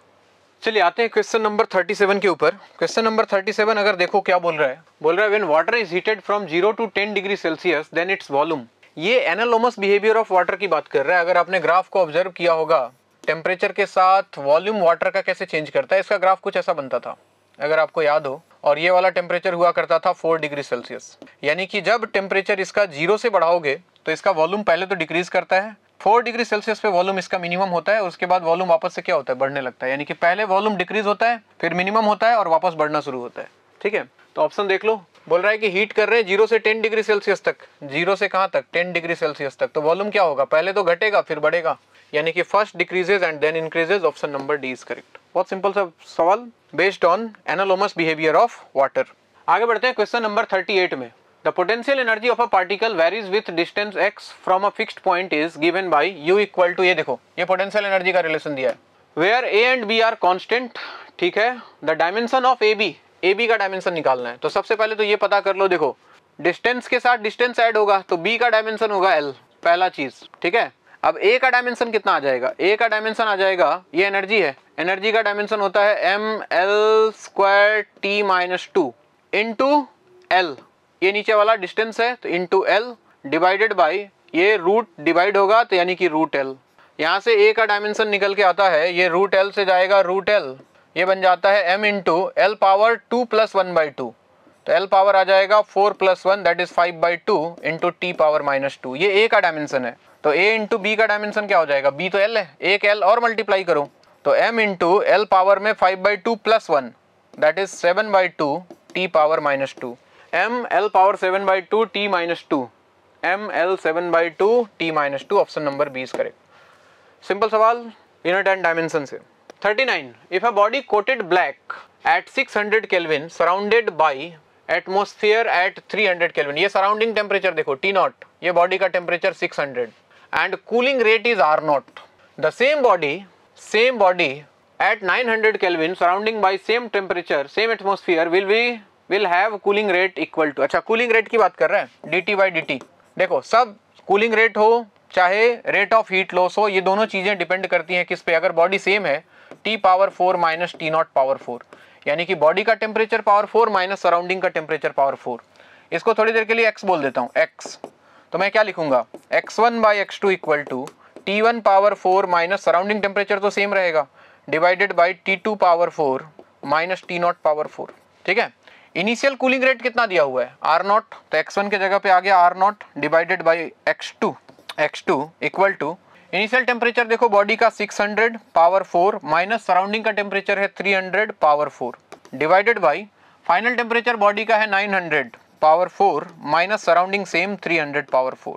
चलिए आते हैं क्वेश्चन नंबर 37 के ऊपर क्वेश्चन नंबर 37 अगर देखो क्या बोल रहा है बोल रहा है when water is heated from zero to ten degree celsius then its volume ये एनालोमस बिहेवियर ऑफ वाटर की बात कर रहा है अगर आपने ग्राफ को ऑब्जर्व किया होगा टेम्परेचर के साथ वॉल्यूम वाटर का कैसे चेंज करता है इसका ग्राफ कुछ ऐसा बनता था अगर आपको याद हो और ये वाला टेम्परेचर हुआ करता था फोर डिग्री सेल्सियस यानी कि जब टेम्परेचर इसका जीरो से बढ़ाओगे तो इसका वॉल्यूम पहले तो डिक्रीज करता है फोर डिग्री सेल्सियस पे वॉल्यूम इसका मिनिमम होता है उसके बाद वॉल्यूम वापस से क्या होता है बढ़ने लगता है यानी कि पहले वॉल्यूम डिक्रीज होता है फिर मिनिमम होता है और वापस बढ़ना शुरू होता है ठीक है तो ऑप्शन देख लो बोल रहा है कि हीट कर रहे हैं जीरो से टेन डिग्री सेल्सियस तक जीरो से कहाँ तक टेन डिग्री सेल्सियस तक तो वॉल्यूम क्या होगा पहले तो घटेगा फिर बढ़ेगा यानी कि first decreases and then increases option number D is correct बहुत सिंपल सा सवाल based on anomalous behaviour of water आगे बढ़ते हैं क्वेश्चन नंबर थर्टी एट में the potential energy of a particle varies with distance X from a fixed point is given by U equal to ये देखो ये potential energy का relation दिया है where A and B are constant ठीक है the dimension of A B A B का dimension निकालना है तो सबसे पहले तो ये पता कर लो देखो डिस्टेंस के साथ डिस्टेंस ऐड होगा तो बी का डायमेंशन होगा एल पहला चीज ठीक है अब ए का डायमेंशन कितना आ जाएगा ए का डायमेंशन आ जाएगा ये एनर्जी है एनर्जी का डायमेंशन होता है M L square T minus two into L ये नीचे वाला डिस्टेंस है तो इंटू एल डिवाइडेड बाई ये रूट डिवाइड होगा तो यानी कि रूट एल यहाँ से ए का डायमेंशन निकल के आता है ये रूट एल से जाएगा रूट एल ये बन जाता है M into L power two plus one by two तो एल पावर आ जाएगा four plus one that is five by two into T power minus two ये ए का डायमेंशन है तो ए इंटू बी का डायमेंशन क्या हो जाएगा बी तो एल है एक एल और मल्टीप्लाई करो तो एम इंटू एल पावर में five by two plus one that is seven by two T power minus two M L power seven by two T minus two M L seven by two T minus two option number B is correct simple सवाल unit and dimension से 39 if a body coated black at 600 kelvin surrounded by atmosphere at 300 kelvin ye surrounding temperature dekho T not ye body ka temperature 600 and cooling rate is R not the same body same body at 900 kelvin surrounding by same temperature same atmosphere will be will have cooling rate equal to acha cooling rate ki baat kar रहे हैं dt by dt dekho sab cooling rate ho चाहे rate of heat loss हो ये दोनों चीज़ें depend करती हैं किस पे अगर बॉडी सेम है T power four minus T not power four यानी कि बॉडी का temperature power four minus surrounding का टेम्परेचर पावर फोर इसको थोड़ी देर के लिए एक्स बोल देता हूँ एक्स तो मैं क्या लिखूंगा X one by X two equal to T one power four minus surrounding temperature तो सेम रहेगा divided by T two power four minus T not power four ठीक है इनिशियल कूलिंग रेट कितना दिया हुआ है आर नॉट तो X one के जगह पे आ गया R not divided by X two X two equal to initial temperature देखो बॉडी का 600 पावर 4 माइनस सराउंडिंग का टेम्परेचर है 300 power 4 divided by final temperature body का है 900 पावर 4 माइनस सराउंडिंग सेम 300 पावर 4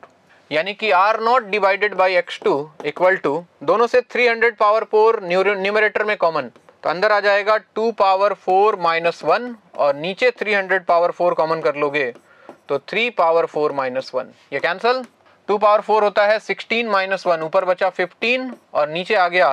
यानी कि R not divided by X two equal to दोनों से 300 पावर 4 न्यूमरेटर में कॉमन तो अंदर आ जाएगा 2 पावर 4 माइनस वन और नीचे 300 पावर 4 कॉमन कर लोगे तो 3 पावर 4 माइनस वन ये कैंसल टू पावर फोर होता है सिक्सटीन माइनस वन ऊपर बचा फिफ्टीन और नीचे आ गया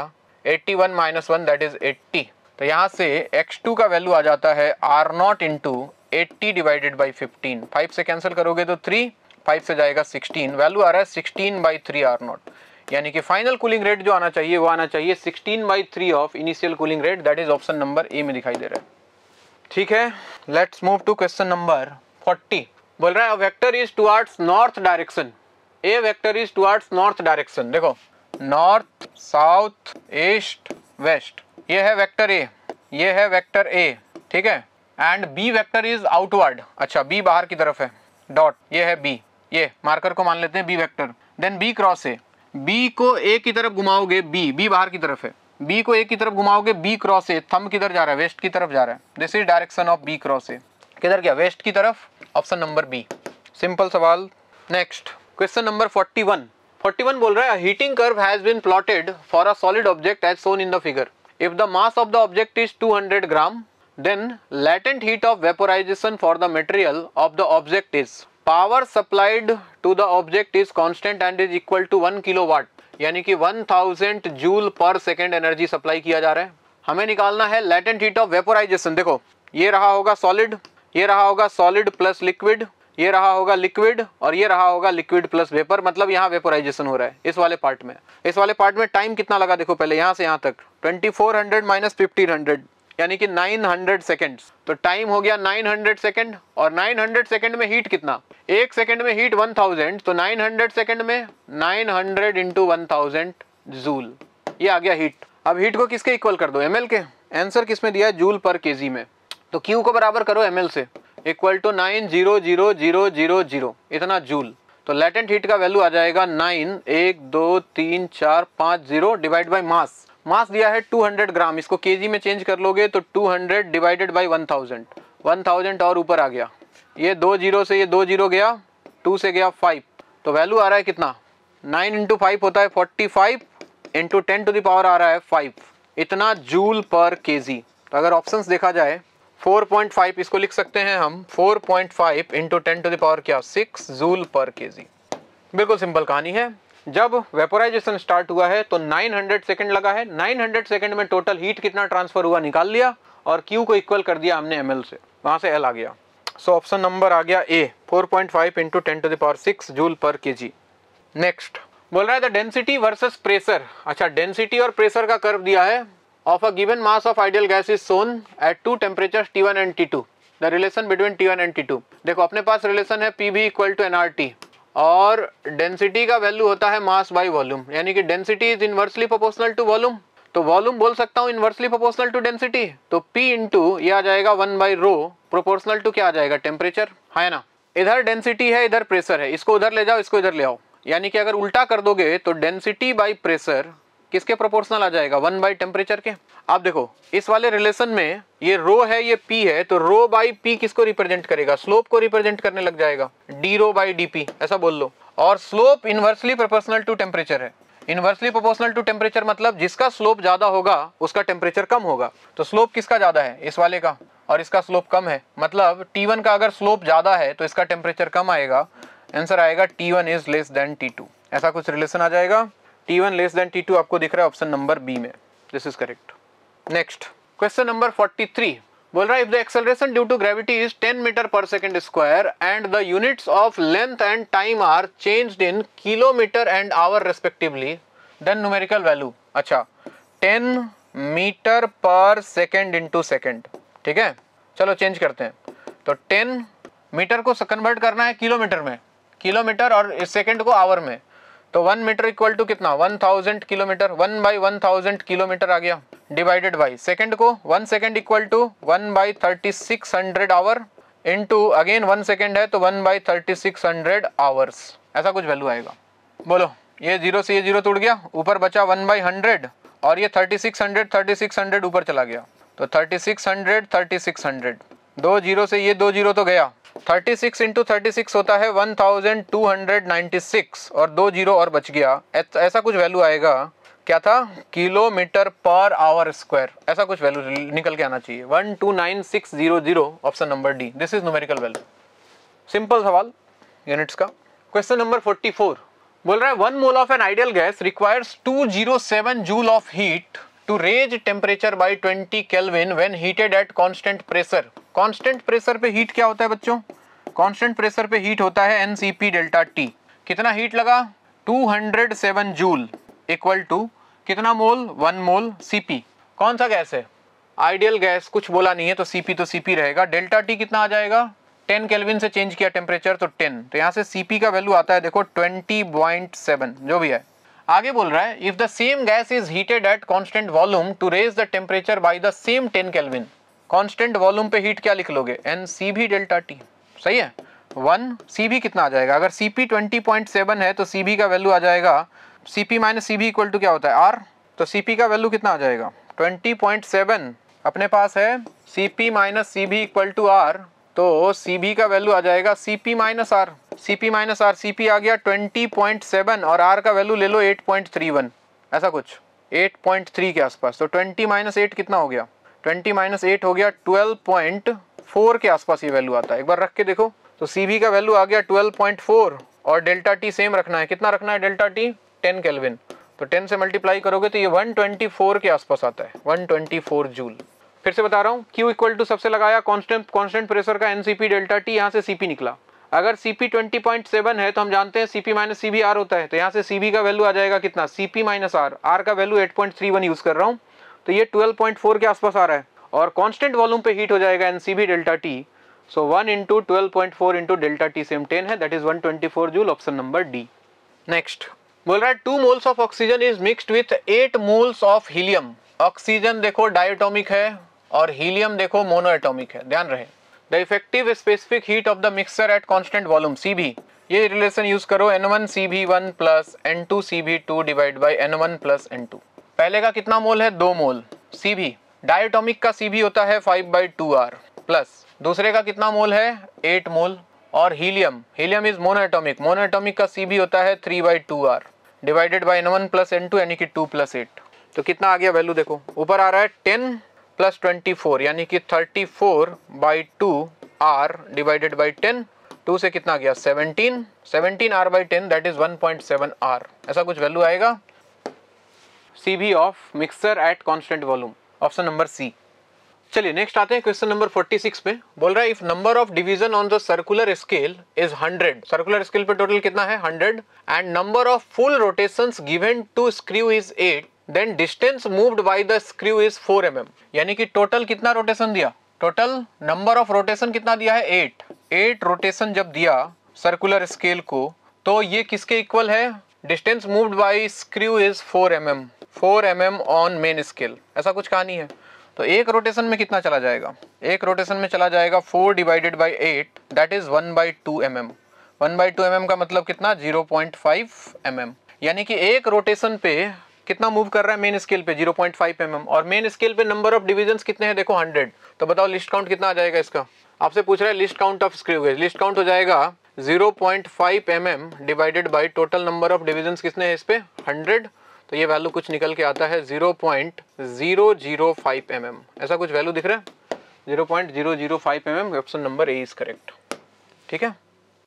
eighty one minus one that is eighty तो यहाँ से एक्स टू का वैल्यू आ जाता है R not into eighty divided by fifteen five से कैंसिल करोगे तो थ्री फाइव से जाएगा सिक्सटीन वैल्यू आ रहा है sixteen by three R not यानी कि फाइनल कूलिंग रेट जो आना चाहिए वो आना चाहिए sixteen by three of initial cooling rate that is option number A में दिखाई दे रहा है ठीक है let's move to question number forty बोल रहा है vector is towards north direction A vector is towards north direction देखो नॉर्थ साउथ ईस्ट वेस्ट ये है वेक्टर ए ये है वेक्टर ए ठीक है and B vector is outward अच्छा बी बाहर की तरफ है डॉट ये है बी ये मार्कर को मान लेते हैं B vector then B cross A B को ए की तरफ घुमाओगे बी बी बाहर की तरफ है बी को ए की तरफ घुमाओगे बी क्रॉस ए थम किधर जा रहा है वेस्ट की तरफ जा रहा है this is direction of B cross A किधर गया वेस्ट की तरफ ऑप्शन नंबर बी सिंपल सवाल नेक्स्ट क्वेश्चन नंबर 41 41 बोल रहा है heating curve has been plotted for a solid object as shown in the figure if the mass of the object is 200 gram then latent heat of vaporisation for the material of the object is power supplied to the object is constant and is equal to 1 kilowatt यानी कि 1000 joule per second energy supply किया जा रहा है हमें निकालना है latent heat of vaporisation देखो ये रहा होगा सॉलिड ये रहा होगा सॉलिड प्लस लिक्विड ये रहा होगा लिक्विड और ये रहा होगा लिक्विड प्लस वेपर मतलब यहाँ वेपोराइजेशन हो रहा है इस वाले पार्ट में इस वाले पार्ट में टाइम कितना लगा देखो पहले यहाँ से यहाँ तक 2400 हंड्रेड माइनस फिफ्टीन यानी कि 900 हंड्रेड सेकेंड्स तो टाइम हो गया 900 सेकेंड और 900 सेकेंड में हीट कितना एक सेकेंड में हीट 1000 तो 900 सेकेंड में nine hundred into one joule ये आ गया हीट अब हीट को किसके इक्वल कर दो एम के आंसर किसमें दिया है जूल पर के में तो क्यू को बराबर करो एम से equal to nine zero zero zero zero zero इतना जूल तो लेटेंट हीट का वैल्यू आ जाएगा नाइन एक दो तीन चार पाँच zero divide by mass mass दिया है 200 ग्राम इसको के में चेंज कर लोगे तो 200 डिवाइडेड बाई वन थाउजेंड और ऊपर आ गया ये दो जीरो से ये दो जीरो गया टू से गया फाइव तो वैल्यू आ रहा है कितना नाइन इंटू फाइव होता है forty five into ten to the power आ रहा है फाइव इतना जूल पर के जी तो अगर ऑप्शंस देखा जाए 4.5 इसको लिख सकते हैं हम 4.5 point five into ten to the power क्या सिक्स जूल पर के बिल्कुल सिंपल कहानी है जब वेपोराइजेशन स्टार्ट हुआ है तो 900 सेकंड लगा है 900 सेकंड में टोटल हीट कितना ट्रांसफर हुआ निकाल लिया और Q को इक्वल कर दिया हमने एम से वहाँ से एल आ गया सो ऑप्शन नंबर आ गया A 4.5 point five into ten to the power six joule पर के नेक्स्ट बोल रहा है द डेंसिटी वर्सेस प्रेशर अच्छा डेंसिटी और प्रेशर का कर्व दिया है of a given mass of ideal gas is shown at two temperatures T1 and T2 the relation between T1 and T2 देखो अपने पास relation है पी भी equal to N R T और डेंसिटी का वैल्यू होता है मास बाय वॉल्यूम यानी कि density is inversely proportional to volume तो वॉल्यूम बोल सकता हूँ इन्वर्सली प्रोपोर्शनल टू डेंसिटी तो पी इंटू ये आ जाएगा one by rho proportional to क्या आ जाएगा टेम्परेचर है हाँ ना इधर डेंसिटी है इधर प्रेशर है इसको उधर ले जाओ इसको इधर ले आओ यानी कि अगर उल्टा कर दोगे तो डेंसिटी बाई प्रेशर किसके प्रोपोर्शनल आ जाएगा वन बाई टेम्परेचर के आप देखो इस वाले रिलेशन में ये रो है ये पी है तो रो बाई पी किसको रिप्रेजेंट करेगा स्लोप को रिप्रेजेंट करने लग जाएगा d rho by d P ऐसा बोल लो और slope inversely proportional to temperature है इनवर्सली प्रोपोर्शनल टू टेम्परेचर मतलब जिसका स्लोप ज्यादा होगा उसका टेम्परेचर कम होगा तो स्लोप किसका ज्यादा है इस वाले का और इसका स्लोप कम है मतलब T1 का अगर स्लोप ज्यादा है तो इसका टेम्परेचर कम आएगा आंसर आएगा T1 is less than T2 ऐसा कुछ रिलेशन आ जाएगा T one less than T two आपको दिख रहा है ऑप्शन नंबर बी में this is correct next question number forty three बोल रहा है if the acceleration due to gravity is 10 metre per second square and the units of length and time are changed in kilometre and hour respectively then numerical value अच्छा 10 metre per second into second ठीक है चलो change करते हैं तो ten metre को convert करना है किलोमीटर में किलोमीटर और सेकेंड को आवर में तो वन मीटर इक्वल टू कितना one thousand kilometre one by one thousand kilometre आ गया डिवाइडेड बाई सेकेंड को one second equal to one by thirty six hundred hour into again one second है तो one by thirty six hundred hours ऐसा कुछ value आएगा बोलो ये जीरो से ये जीरो टूट गया ऊपर बचा वन बाई हंड्रेड और ये thirty six hundred thirty six hundred ऊपर चला गया तो thirty six hundred thirty six hundred दो जीरो से ये दो जीरो तो गया thirty six into thirty six होता है one thousand two hundred ninety six और दो जीरो और बच गया ऐसा कुछ वैल्यू आएगा क्या था किलोमीटर पर आवर स्क्वायर ऐसा कुछ वैल्यू निकल के आना चाहिए one two nine six zero zero option number D this is numerical value simple सवाल यूनिट्स का क्वेश्चन नंबर फोर्टी फोर बोल रहा है one mole of an ideal gas requires two zero seven joule of heat to raise temperature by twenty kelvin when heated at constant pressure constant pressure पे heat क्या होता है बच्चों constant pressure पे heat होता है N C P delta T कितना heat लगा 207 जूल इक्वल टू कितना मोल वन मोल सीपी कौन सा गैस है आइडियल गैस कुछ बोला नहीं है तो सीपी तो सीपी रहेगा डेल्टा टी कितना आ जाएगा 10 केल्विन से चेंज किया टेम्परेचर तो 10 तो यहाँ से सीपी का वैल्यू आता है देखो 20.7 जो भी है आगे बोल रहा है if the same gas is heated at constant volume to raise the temperature by the same ten kelvin constant volume पे हीट क्या लिख लोगे एन सी भी डेल्टा टी सही है वन सी भी कितना आ जाएगा अगर C P twenty point seven है तो सी भी का वैल्यू आ जाएगा सी पी माइनस सी भी इक्वल टू क्या होता है आर तो सी पी का वैल्यू कितना आ जाएगा ट्वेंटी पॉइंट सेवन अपने पास है सी पी माइनस सी भी इक्वल टू आर तो सी बी का वैल्यू आ जाएगा C P minus R C P minus R C P आ गया ट्वेंटी पॉइंट सेवन और आर का वैल्यू ले लो एट पॉइंट थ्री वन ऐसा कुछ एट पॉइंट थ्री के आसपास तो ट्वेंटी माइनस एट कितना हो गया ट्वेंटी माइनस एट हो गया ट्वेल्व पॉइंट फोर के आसपास ये वैल्यू आता है एक बार रख के देखो तो सी बी का वैल्यू आ गया ट्वेल्व पॉइंट फोर और डेल्टा टी सेम रखना है कितना रखना है डेल्टा टी टेन केल्विन तो टेन से मल्टीप्लाई करोगे तो ये वन ट्वेंटी फोर के आसपास आता है वन ट्वेंटी फोर जूल फिर से बता रहा हूँ क्यू इक्वल टू सबसे लगाया कॉन्स्टेंट कॉन्स्टेंट प्रेशर का एनसीपी डेल्टा टी यहाँ से सीपी निकला अगर सीपी 20.7 है तो हम जानते हैं C P minus C R होता है तो यहाँ से सी का वैल्यू आ जाएगा कितना C P minus R R का वैल्यू 8.31 यूज़ कर रहा हूँ तो ये 12.4 के आसपास आ रहा है और कांस्टेंट वॉल्यूम पे हीट हो जाएगा N C B delta T so one into twelve point four into delta T same ten है that is one twenty four joule option number D next बोल रहा है two moles of oxygen is mixed with eight moles of helium oxygen देखो diatomic है और helium देखो monoatomic है ध्यान रहे the effective specific heat of the mixture at constant volume C भी ये रिलेशन यूज करो एन वन सी भी one plus N two C भी two divide by N one plus N two पहले का कितना मोल है दो मोल सी भी डायटोमिक का सी भी होता है five by two R plus दूसरे का कितना मोल है एट मोल और helium helium is monoatomic monoatomic का सी भी होता है three by two R divided by N one plus N two यानी कि टू प्लस एट तो कितना आ गया वैल्यू देखो ऊपर आ रहा है टेन प्लस ट्वेंटी फोर यानी कि thirty four by two R divided by ten two से कितना गया seventeen seventeen R by ten that is one point seven R ऐसा कुछ वैल्यू आएगा C B of mixer at constant volume option number C चलिए next आते हैं question number 46 पे बोल रहा है if number of division on the circular scale is 100 circular scale पे टोटल कितना है 100 and number of full rotations given to screw is then distance moved by the screw is 4 M mm. यानी कि total कितना rotation दिया total number of rotation कितना दिया है एट एट रोटेशन जब दिया सर्कुलर स्केल को तो ये किसके इक्वल है distance moved by screw is 4 M M four M M on main scale ऐसा कुछ कहानी है तो एक रोटेशन में कितना चला जाएगा एक रोटेशन में चला जाएगा four divided by eight that is one by two M M one by two M M का मतलब कितना zero point five M M यानी कि एक रोटेशन पे कितना मूव कर रहा है मेन स्केल पे 0.5 पॉइंट mm. और मेन स्केल पे नंबर ऑफ डिविजन कितने हैं देखो 100 तो बताओ लिस्ट काउंट कितना आ जाएगा इसका आपसे पूछ रहा है least count of screw gauge least count हो जाएगा 0.5 point mm divided by total number of division कितने हैं इस पे हंड्रेड तो ये वैल्यू कुछ निकल के आता है 0.005 पॉइंट mm. ऐसा कुछ वैल्यू दिख रहा है zero point mm option number A is correct ठीक है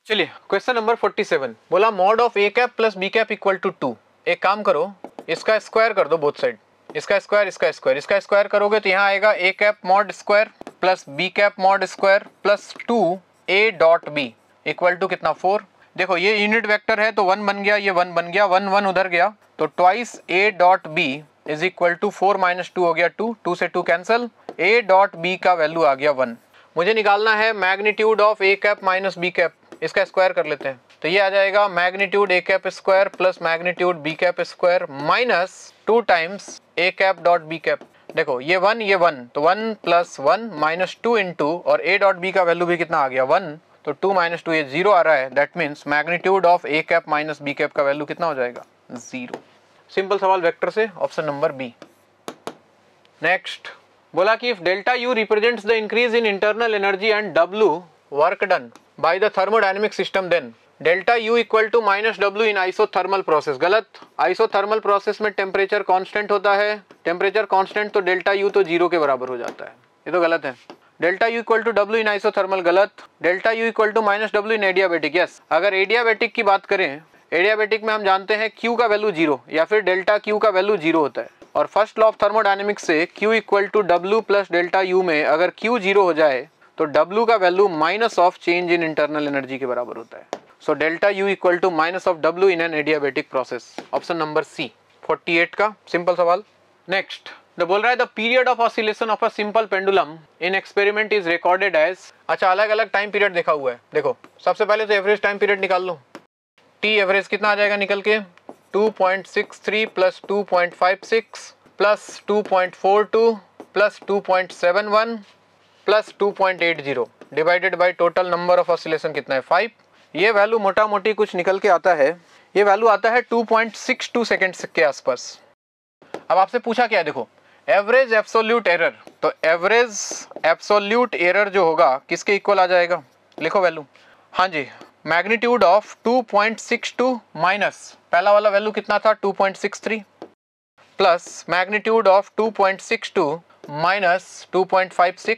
चलिए क्वेश्चन नंबर 47 बोला mod of A cap plus B cap equal to two एक काम करो इसका स्क्वायर कर दो बोथ साइड इसका स्क्वायर इसका स्क्वायर इसका स्क्वायर करोगे तो यहाँ आएगा A cap mod square plus B cap mod square plus two A dot B equal to कितना फोर देखो ये यूनिट वेक्टर है तो वन बन गया ये वन बन गया वन वन उधर गया तो twice A dot B is equal to four minus two हो गया टू टू से two cancel A dot B का वैल्यू आ गया वन मुझे निकालना है magnitude of A cap minus B cap इसका स्क्वायर कर लेते हैं तो ये आ जाएगा magnitude A cap square plus magnitude B cap square minus two times A cap dot B cap देखो ये वन ये वन तो one plus one minus two into और ए डॉट बी का वैल्यू भी कितना आ गया वन तो टू माइनस टू ये जीरो आ रहा है that means magnitude of A cap minus B cap का वैल्यू कितना हो जाएगा जीरो सिंपल सवाल वेक्टर से ऑप्शन नंबर बी नेक्स्ट बोला कि if delta U represents the increase in internal energy and W work done by the thermodynamic system then delta U equal to minus W in isothermal process गलत isothermal process में temperature constant होता है temperature constant तो delta U तो zero के बराबर हो जाता है ये तो गलत है delta U equal to W in isothermal गलत delta U equal to minus W in adiabatic yes अगर एडियाबेटिक की बात करें एडियाबेटिक में हम जानते हैं क्यू का वैल्यू जीरो या फिर डेल्टा क्यू का वैल्यू जीरो होता है और फर्स्ट लॉ ऑफ थर्मोडाइनमिक्स से Q equal to W plus delta U में अगर क्यू जीरो हो जाए तो डब्ल्यू का value minus of change in internal energy के बराबर होता है so delta U equal to minus of W in an adiabatic process option number C 48 का सिंपल सवाल नेक्स्ट द बोल रहा है the period of oscillation of a simple pendulum in experiment is recorded as अच्छा अलग अलग time period देखा हुआ है देखो सबसे पहले तो एवरेज टाइम पीरियड निकाल लो टी एवरेज कितना आ जाएगा निकल के 2.63 plus two point five six plus two point four two plus two point seven one plus two point eight zero divided by total number of oscillation कितना है five ये value मोटा मोटी कुछ निकल के आता है ये वैल्यू आता है 2.62 पॉइंट सेकेंड के आसपास अब आपसे पूछा क्या है देखो एवरेज एप्सोल्यूट एरर तो एवरेज एप्सोल्यूट एरर जो होगा किसके इक्वल आ जाएगा लिखो वैल्यू हाँ जी मैग्नीट्यूड ऑफ 2.62 पॉइंट माइनस पहला वाला वैल्यू कितना था 2.63 point plus magnitude of 2.62 minus 2.56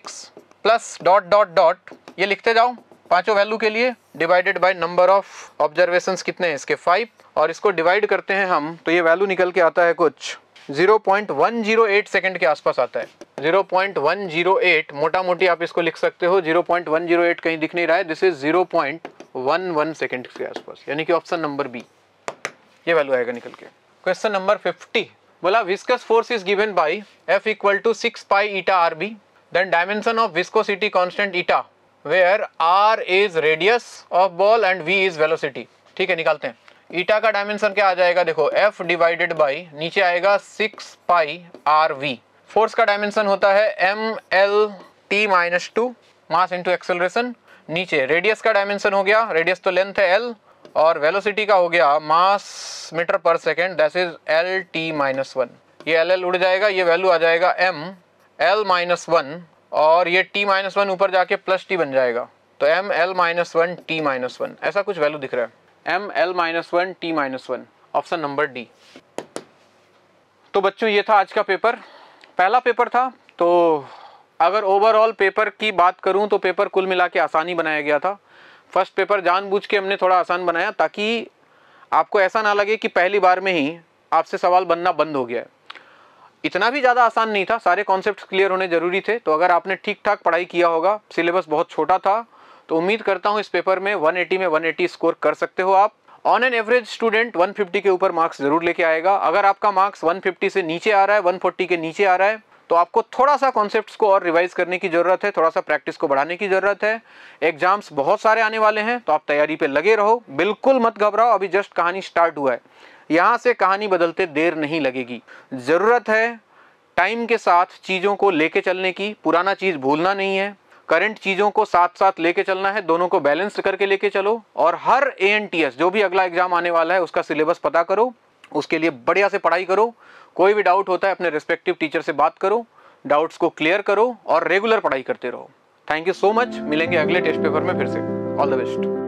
plus dot dot dot ये लिखते जाओ पांचों वैल्यू के लिए divided by number of observation कितने हैं इसके फाइव और इसको डिवाइड करते हैं हम तो ये वैल्यू निकल के आता है कुछ 0.108 सेकंड के आसपास आता है 0.108 मोटा मोटी आप इसको लिख सकते हो 0.108 कहीं दिख नहीं रहा है दिस इज 0.11 सेकंड के आसपास यानी कि ऑप्शन नंबर बी ये वैल्यू आएगा निकल के क्वेश्चन नंबर 50 बोला viscous force is given by F equal to six pi eta R B then dimension of viscosity constant eta where R is radius of ball and V is velocity ठीक है निकालते हैं ईटा का dimension क्या आ जाएगा देखो एफ डिवाइडेड बाई नीचे आएगा six pi R V force का डायमेंशन होता है M L T minus two mass into acceleration नीचे रेडियस का डायमेंशन हो गया रेडियस तो लेंथ है एल और वेलोसिटी का हो गया मास मीटर पर second that is L T minus one ये एल एल उड़ जाएगा ये वैल्यू आ जाएगा एम एल माइनस वन और ये टी माइनस वन ऊपर जाके प्लस टी बन जाएगा तो M L minus one T minus one ऐसा कुछ वैल्यू दिख रहा है M L minus one T minus one option number D तो बच्चों ये था आज का पेपर पहला पेपर था तो अगर ओवरऑल पेपर की बात करूं तो पेपर कुल मिला के आसानी बनाया गया था फर्स्ट पेपर जानबूझ के हमने थोड़ा आसान बनाया ताकि आपको ऐसा ना लगे कि पहली बार में ही आपसे सवाल बनना बंद हो गया है इतना भी ज़्यादा आसान नहीं था सारे कॉन्सेप्ट क्लियर होने ज़रूरी थे तो अगर आपने ठीक ठाक पढ़ाई किया होगा सिलेबस बहुत छोटा था तो उम्मीद करता हूँ इस पेपर में 180 में 180 स्कोर कर सकते हो आप ऑन एन एवरेज स्टूडेंट 150 के ऊपर मार्क्स जरूर लेके आएगा अगर आपका मार्क्स 150 से नीचे आ रहा है 140 के नीचे आ रहा है तो आपको थोड़ा सा कॉन्सेप्ट्स को और रिवाइज करने की ज़रूरत है थोड़ा सा प्रैक्टिस को बढ़ाने की ज़रूरत है एग्जाम्स बहुत सारे आने वाले हैं तो आप तैयारी पे लगे रहो बिल्कुल मत घबराओ अभी जस्ट कहानी स्टार्ट हुआ है यहाँ से कहानी बदलते देर नहीं लगेगी ज़रूरत है टाइम के साथ चीज़ों को लेके चलने की पुराना चीज़ भूलना नहीं है करंट चीज़ों को साथ साथ लेके चलना है दोनों को बैलेंस करके लेके चलो और हर ए एन टी एस जो भी अगला एग्जाम आने वाला है उसका सिलेबस पता करो उसके लिए बढ़िया से पढ़ाई करो कोई भी डाउट होता है अपने रिस्पेक्टिव टीचर से बात करो डाउट्स को क्लियर करो और रेगुलर पढ़ाई करते रहो थैंक यू सो मच मिलेंगे अगले टेस्ट पेपर में फिर से ऑल द बेस्ट